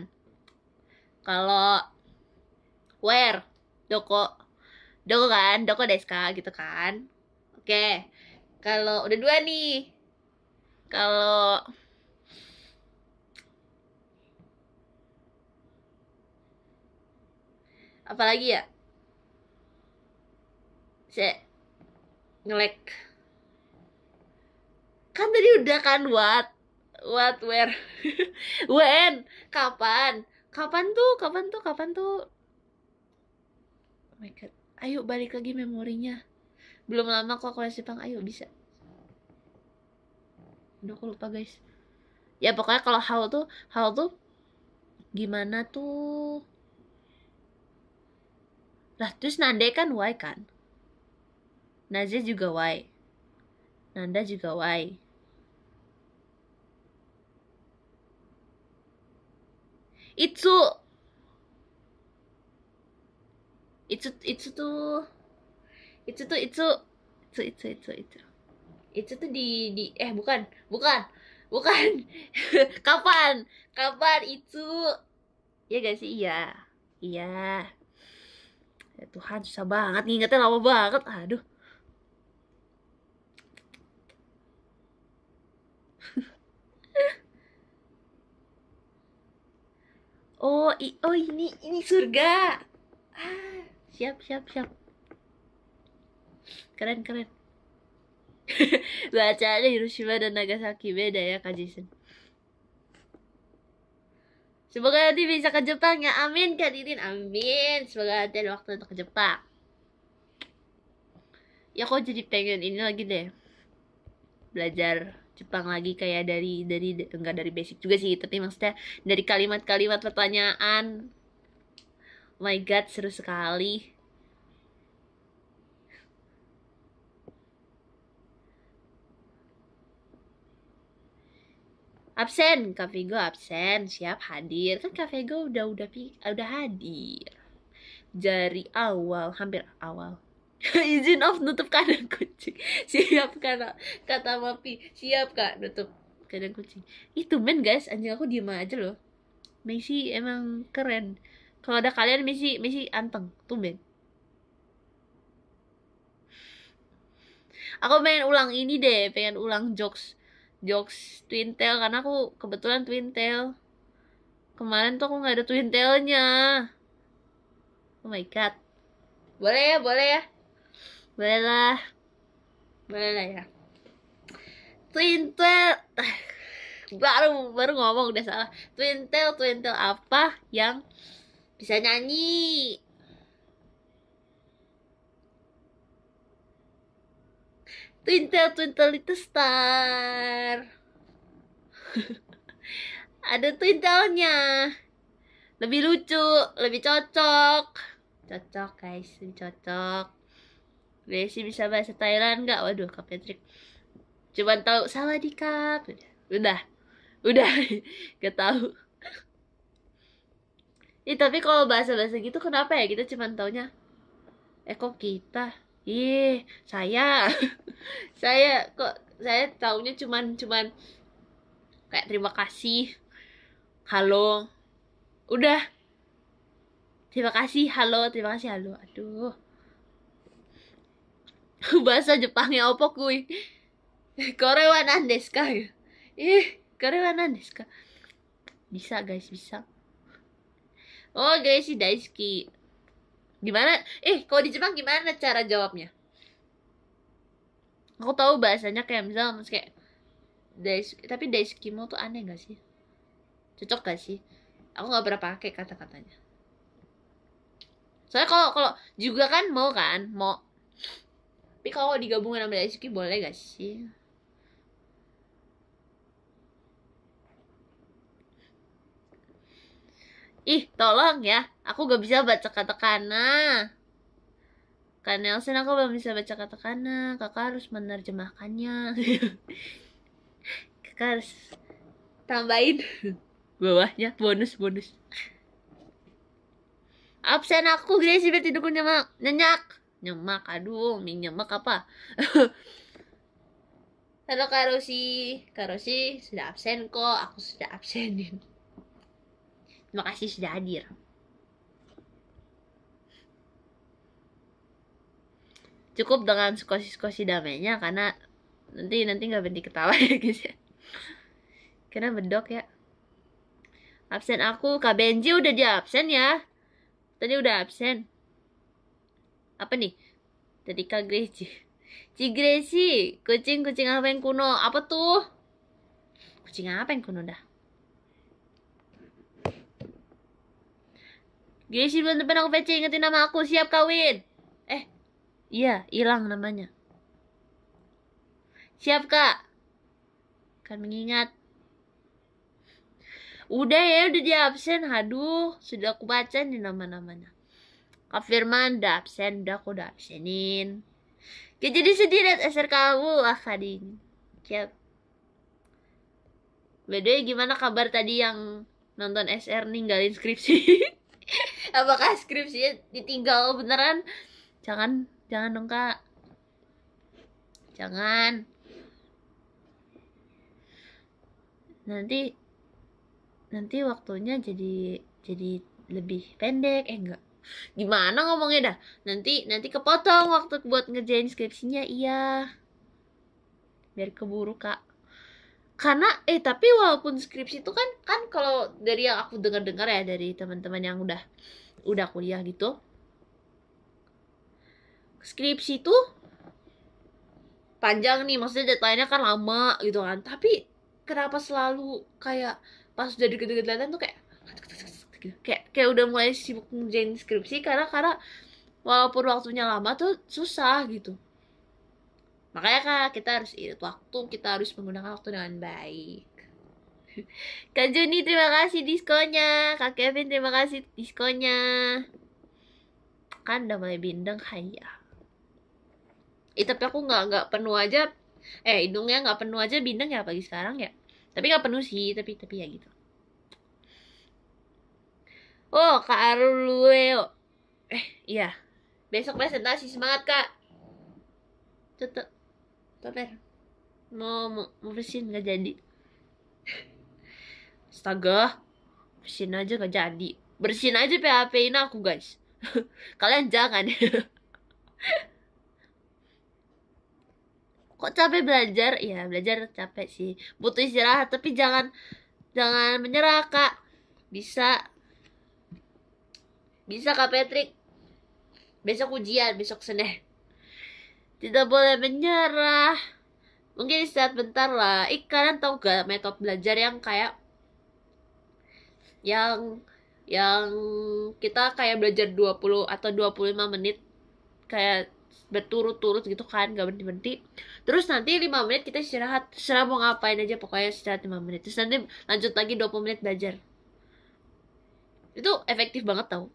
Kalau where, doko, doko kan, doko desu gitu kan? Oke. Kalau udah dua nih. Kalau apalagi ya? Saya ngelek kan tadi udah kan what what where (laughs) when kapan kapan tuh kapan tuh kapan tuh oh my god ayo balik lagi memorinya belum lama kok kelas Jepang ayo bisa udah aku lupa guys ya pokoknya kalau how tuh how tuh gimana tuh lah terus nande kan why kan Nazia juga why Nanda juga Y. Itu, itu, itu tuh itu tuh itu, itu itu itu itu itu tuh di di eh bukan, bukan. Bukan. (laughs) Kapan? Kapan itu Iya gak sih? Iya. Iya. Ya Tuhan susah banget ngingetnya lama banget. Aduh. oh i oh ini ini surga ah siap siap siap keren keren (laughs) Baca aja Hiroshima dan Nagasaki beda ya Kak Jason Semoga nanti bisa ke Jepang ya. Amin Kak Didin. Amin. Semoga nanti ada waktu untuk ke Jepang. Ya kok jadi pengen ini lagi deh. Belajar Jepang lagi kayak dari dari enggak dari basic juga sih tapi maksudnya dari kalimat-kalimat pertanyaan oh my god seru sekali absen kafe go absen siap hadir kan kafe go udah udah udah hadir dari awal hampir awal (laughs) izin off nutup kandang kucing (laughs) siap kata kata mapi siap kak nutup kandang kucing itu men guys anjing aku diem aja loh Messi emang keren kalau ada kalian Messi Messi anteng tuh men aku pengen ulang ini deh pengen ulang jokes jokes twin tail karena aku kebetulan twin tail kemarin tuh aku nggak ada twin tailnya oh my god boleh ya boleh ya bella, bella ya twintel (sighs) baru baru ngomong udah salah twintel twintel apa yang bisa nyanyi Twintel Twintel itu Star (laughs) Ada twintelnya Lebih lucu Lebih cocok Cocok guys Lebih cocok Messi bisa bahasa Thailand nggak waduh Kak Patrick cuman tahu salah di cup udah udah (laughs) gak tahu Ih, tapi kalau bahasa-bahasa gitu kenapa ya kita cuman taunya eh kok kita ih saya (laughs) saya kok saya taunya cuman cuman kayak terima kasih halo udah terima kasih halo terima kasih halo aduh (laughs) bahasa Jepangnya opo kui (laughs) Korea wa deska ya? ih Korea wa deska? bisa guys bisa oh guys si Daisuki gimana eh kalau di Jepang gimana cara jawabnya aku tahu bahasanya kayak misalnya mas kayak Daisuki tapi mau tuh aneh gak sih cocok gak sih aku nggak pernah pakai kata-katanya soalnya kalau kalau juga kan mau kan mau tapi kalau digabungin sama Daisuke boleh gak sih Ih, tolong ya. Aku gak bisa baca katakana. Kak Nelson, aku belum bisa baca kata katakana. Kakak harus menerjemahkannya. (laughs) Kakak harus tambahin (laughs) bawahnya bonus-bonus. Absen aku, Grace, berarti dukunnya nyenyak nyemak aduh mie nyemak apa (laughs) halo Karosi Karosi sudah absen kok aku sudah absenin terima kasih sudah hadir cukup dengan skosi-skosi damainya karena nanti nanti nggak berhenti ketawa (laughs) ya guys ya karena bedok ya absen aku Kak Benji udah dia absen ya tadi udah absen apa nih tadi kak Gracie Cigresi kucing-kucing apa yang kuno apa tuh kucing apa yang kuno dah Gracie belum depan aku pecah ingetin nama aku siap kawin eh iya hilang namanya siap kak kan mengingat udah ya udah di absen haduh sudah aku baca nih nama-namanya Kafirman da absen, udah aku udah absenin. jadi sedih liat SR kamu lah kading. Siap. By gimana kabar tadi yang nonton SR ninggalin skripsi? (laughs) Apakah skripsinya ditinggal beneran? Jangan, jangan dong kak. Jangan. Nanti nanti waktunya jadi jadi lebih pendek eh enggak Gimana ngomongnya dah? Nanti nanti kepotong waktu buat ngerjain skripsinya. Iya. Biar keburu, Kak. Karena eh tapi walaupun skripsi itu kan kan kalau dari yang aku dengar-dengar ya dari teman-teman yang udah udah kuliah gitu. Skripsi itu panjang nih, maksudnya deadline-nya kan lama gitu kan. Tapi kenapa selalu kayak pas udah deket-deket deadline tuh kayak gitu kayak kayak udah mulai sibuk ngerjain skripsi karena karena walaupun waktunya lama tuh susah gitu makanya kak kita harus irit waktu kita harus menggunakan waktu dengan baik (laughs) Kak Juni terima kasih diskonya Kak Kevin terima kasih diskonya Kan udah mulai bindeng kaya Eh tapi aku nggak nggak penuh aja Eh hidungnya nggak penuh aja bindeng ya pagi sekarang ya Tapi nggak penuh sih tapi tapi ya gitu Oh, Kak Arulueo. Eh, iya. Besok presentasi semangat, Kak. Tutup. Paper. Mau, mau, mau bersihin nggak jadi. Astaga. Bersihin aja nggak jadi. Bersihin aja PHP-in aku, guys. (laughs) Kalian jangan. (laughs) kok capek belajar ya belajar capek sih butuh istirahat tapi jangan jangan menyerah kak bisa bisa Kak Patrick? Besok ujian, besok Senin. Tidak boleh menyerah. Mungkin istirahat bentar lah. Ih, kalian tau gak metode belajar yang kayak yang yang kita kayak belajar 20 atau 25 menit kayak berturut-turut gitu kan gak berhenti-berhenti terus nanti 5 menit kita istirahat serah mau ngapain aja pokoknya istirahat 5 menit terus nanti lanjut lagi 20 menit belajar itu efektif banget tau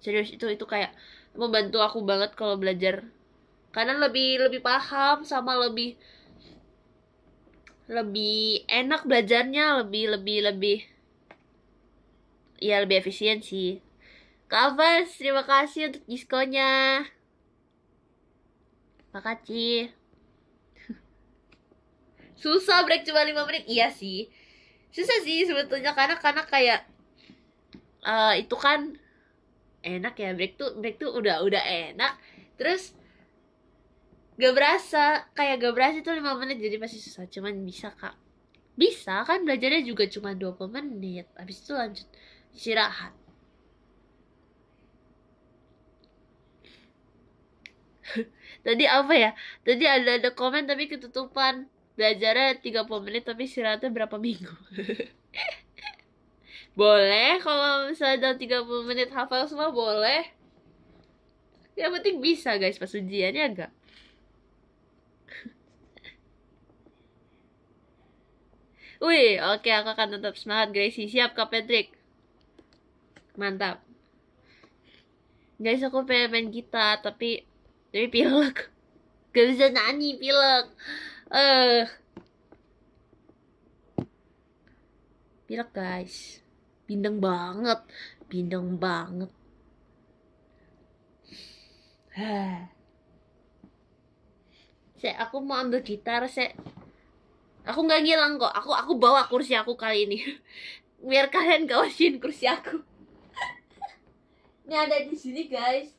serius itu itu kayak membantu aku banget kalau belajar karena lebih lebih paham sama lebih lebih enak belajarnya lebih lebih lebih ya lebih efisien sih Kak terima kasih untuk diskonnya Makasih (laughs) Susah break cuma 5 menit Iya sih Susah sih sebetulnya Karena karena kayak uh, Itu kan enak ya break tuh break tuh udah udah enak terus gak berasa kayak gak berasa itu lima menit jadi masih susah cuman bisa kak bisa kan belajarnya juga cuma puluh menit habis itu lanjut istirahat (laughs) tadi apa ya tadi ada ada komen tapi ketutupan belajarnya tiga puluh menit tapi istirahatnya berapa minggu (laughs) boleh kalau misalnya dalam 30 menit hafal semua boleh yang penting bisa guys pas ujian ya enggak (laughs) Wih, oke aku akan tetap semangat Gracie. Siap Kak Patrick. Mantap. Guys, aku pengen main gitar tapi tapi pilek. (laughs) Gak bisa nyanyi pilek. Eh. Uh. Pilek guys. Bindeng banget. Bindeng banget. Saya (sighs) aku mau ambil gitar, saya Aku nggak ngilang kok. Aku aku bawa kursi aku kali ini. (laughs) Biar kalian gawasin kursi aku. (laughs) ini ada di sini, guys.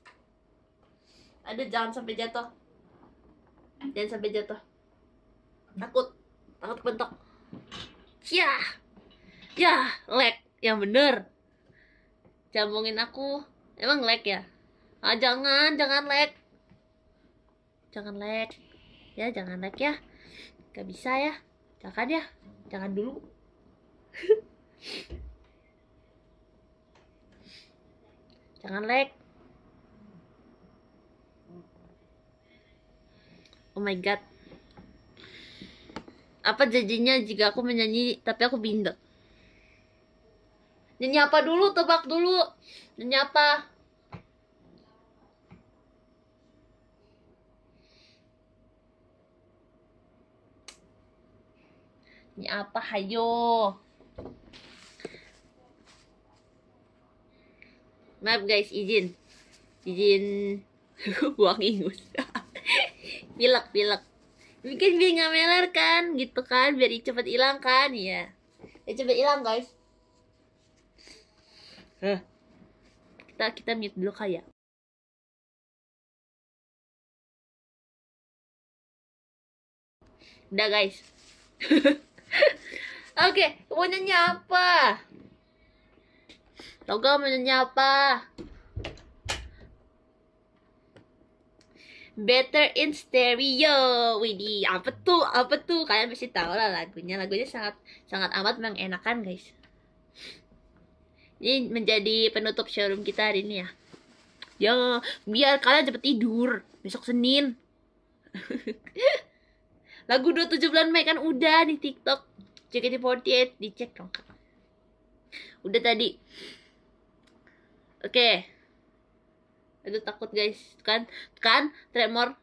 Ada jangan sampai jatuh. Jangan sampai jatuh. Takut. Takut bentok. ya, ya, lek yang bener jambungin aku emang lag ya ah jangan jangan lag jangan lag ya jangan lag ya gak bisa ya jangan ya jangan dulu (laughs) jangan lag oh my god apa jadinya jika aku menyanyi tapi aku bindek Nyapa dulu, tebak dulu. Nyapa. Ini apa hayo? Maaf guys, izin. Izin (laughs) buang ingus. (laughs) pilek, pilek. Mungkin biar nggak meler kan, gitu kan, biar cepet hilang kan, ya. Ya cepet hilang guys. Kita kita mute dulu kayak, Udah guys. (laughs) Oke, okay, mau nanya apa? Toga mau nanya apa? Better in Stereo. Widi. apa tuh? Apa tuh? Kalian pasti tahu lah lagunya. Lagunya sangat sangat amat mengenakan, guys. Ini menjadi penutup showroom kita hari ini ya. Ya, biar kalian cepet tidur. Besok Senin. (laughs) Lagu 27 bulan Mei kan udah di TikTok. JKT48 dicek dong Udah tadi. Oke. Okay. Aduh takut guys. Kan kan tremor.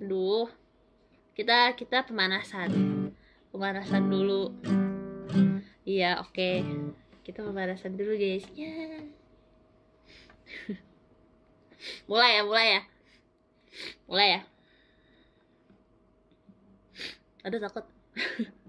Aduh. Kita kita pemanasan. Pemanasan dulu. Iya, oke. Okay kita pemanasan dulu guys ya (laughs) mulai ya mulai ya mulai ya aduh takut (laughs)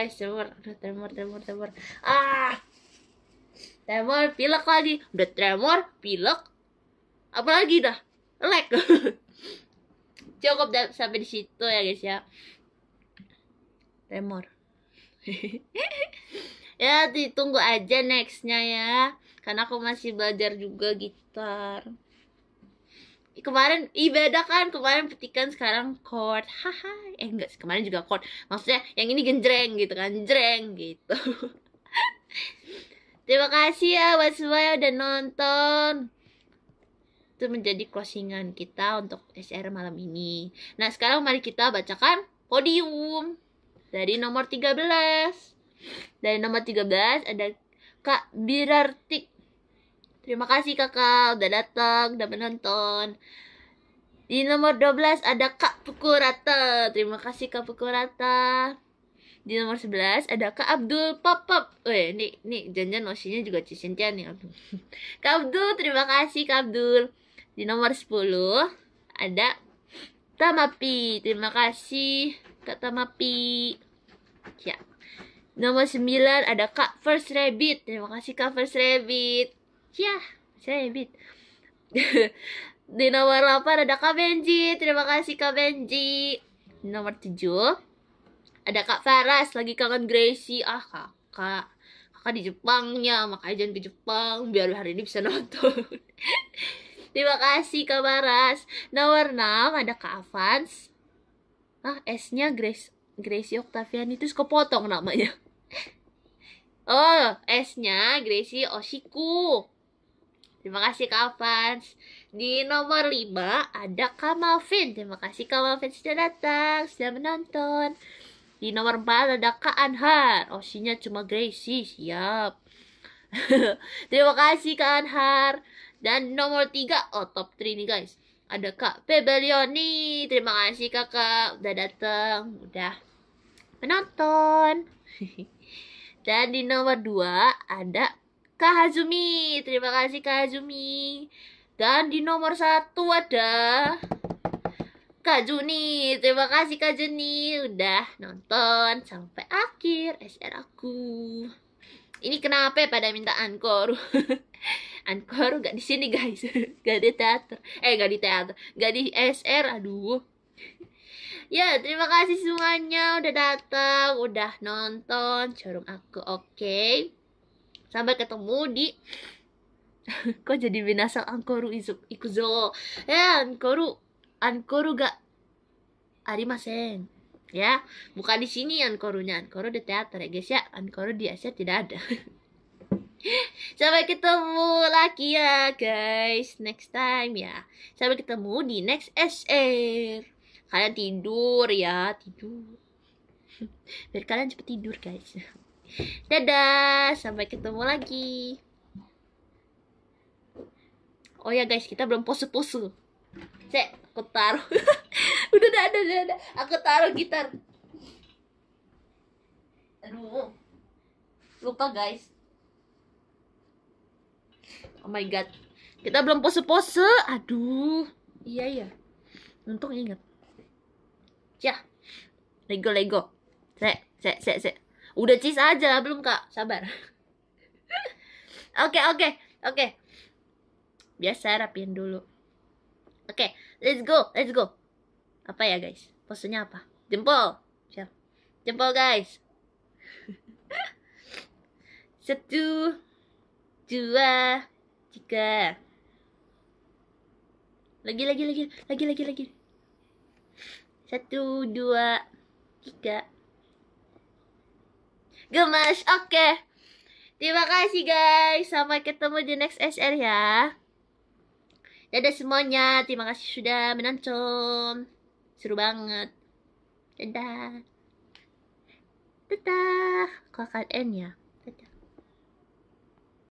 guys tremor udah tremor tremor tremor ah tremor pilek lagi udah tremor pilek apalagi dah lag (laughs) cukup dah, sampai di situ ya guys ya tremor (laughs) ya ditunggu aja nextnya ya karena aku masih belajar juga gitar kemarin ibadah kan kemarin petikan sekarang chord haha eh enggak sih kemarin juga chord maksudnya yang ini genjreng gitu kan jreng gitu (laughs) terima kasih ya buat semua yang udah nonton itu menjadi closingan kita untuk SR malam ini nah sekarang mari kita bacakan podium dari nomor 13 dari nomor 13 ada Kak Birartik Terima kasih kakak udah datang, udah menonton. Di nomor 12 ada Kak Pukurata. Terima kasih Kak Pukurata. Di nomor 11 ada Kak Abdul Popop. Weh, ini nih janjian nosinya juga Cisintia nih Abdul. (laughs) Kak Abdul, terima kasih Kak Abdul. Di nomor 10 ada Tamapi. Terima kasih Kak Tamapi. Ya. Nomor 9 ada Kak First Rabbit. Terima kasih Kak First Rabbit ya saya Ebit. (laughs) Di nomor 8 ada Kak Benji. Terima kasih Kak Benji. Di nomor 7 ada Kak Faras lagi kangen Gracie. Ah, Kakak. Kakak di Jepangnya, makanya jangan ke Jepang biar hari ini bisa (laughs) nonton. Terima kasih Kak Faras. Nomor 6 ada Kak Avans. Ah, S-nya Grace Gracie itu suka kepotong namanya. (laughs) Oh, S-nya Gracie Oshiku. Terima kasih Kak fans. Di nomor 5 ada Kak Malvin. Terima kasih Kak Malvin sudah datang, sudah menonton. Di nomor 4 ada Kak Anhar. Osinya oh, cuma Gracie, siap. (laughs) Terima kasih Kak Anhar. Dan nomor 3, oh top 3 nih guys. Ada Kak Pebelioni. Terima kasih kakak udah datang, udah menonton. (laughs) Dan di nomor 2 ada Kak Hazumi. Terima kasih Kak Hazumi. Dan di nomor satu ada Kak Juni. Terima kasih Kak Juni udah nonton sampai akhir SR aku. Ini kenapa pada minta ankor? (laughs) ankor gak di sini guys, (laughs) Gak di teater. Eh gak di teater, Gak di SR. Aduh. Ya, terima kasih semuanya udah datang, udah nonton corong aku. Oke. Okay? Sampai ketemu di (laughs) Kok jadi binasa Angkoru izu, Ikuzo Ya Angkoru Angkoru ga Arimasen Ya Bukan di sini Angkorunya Angkoru di teater ya guys ya Angkoru di Asia tidak ada (laughs) Sampai ketemu lagi ya guys Next time ya Sampai ketemu di next SR Kalian tidur ya Tidur (laughs) Biar kalian cepet tidur guys Dadah, sampai ketemu lagi. Oh ya guys, kita belum pose-pose. Cek, aku taruh. (laughs) udah, udah, udah, udah, udah. Aku taruh gitar. Aduh. Lupa guys. Oh my god. Kita belum pose-pose. Aduh. Iya, iya. Untung ingat. Ya. Lego, Lego. Cek, cek, cek, cek. Udah cheese aja belum kak? Sabar. (laughs) Oke oke oke. Biasa rapiin dulu. Oke, okay, let's go, let's go. Apa ya guys? Posenya apa? Jempol. Siap. Jempol guys. (laughs) Satu, dua, tiga. Lagi lagi lagi lagi lagi lagi. Satu, dua, tiga gemes oke terima kasih guys sampai ketemu di next SR ya dadah semuanya terima kasih sudah menonton seru banget dadah dadah kok akan end ya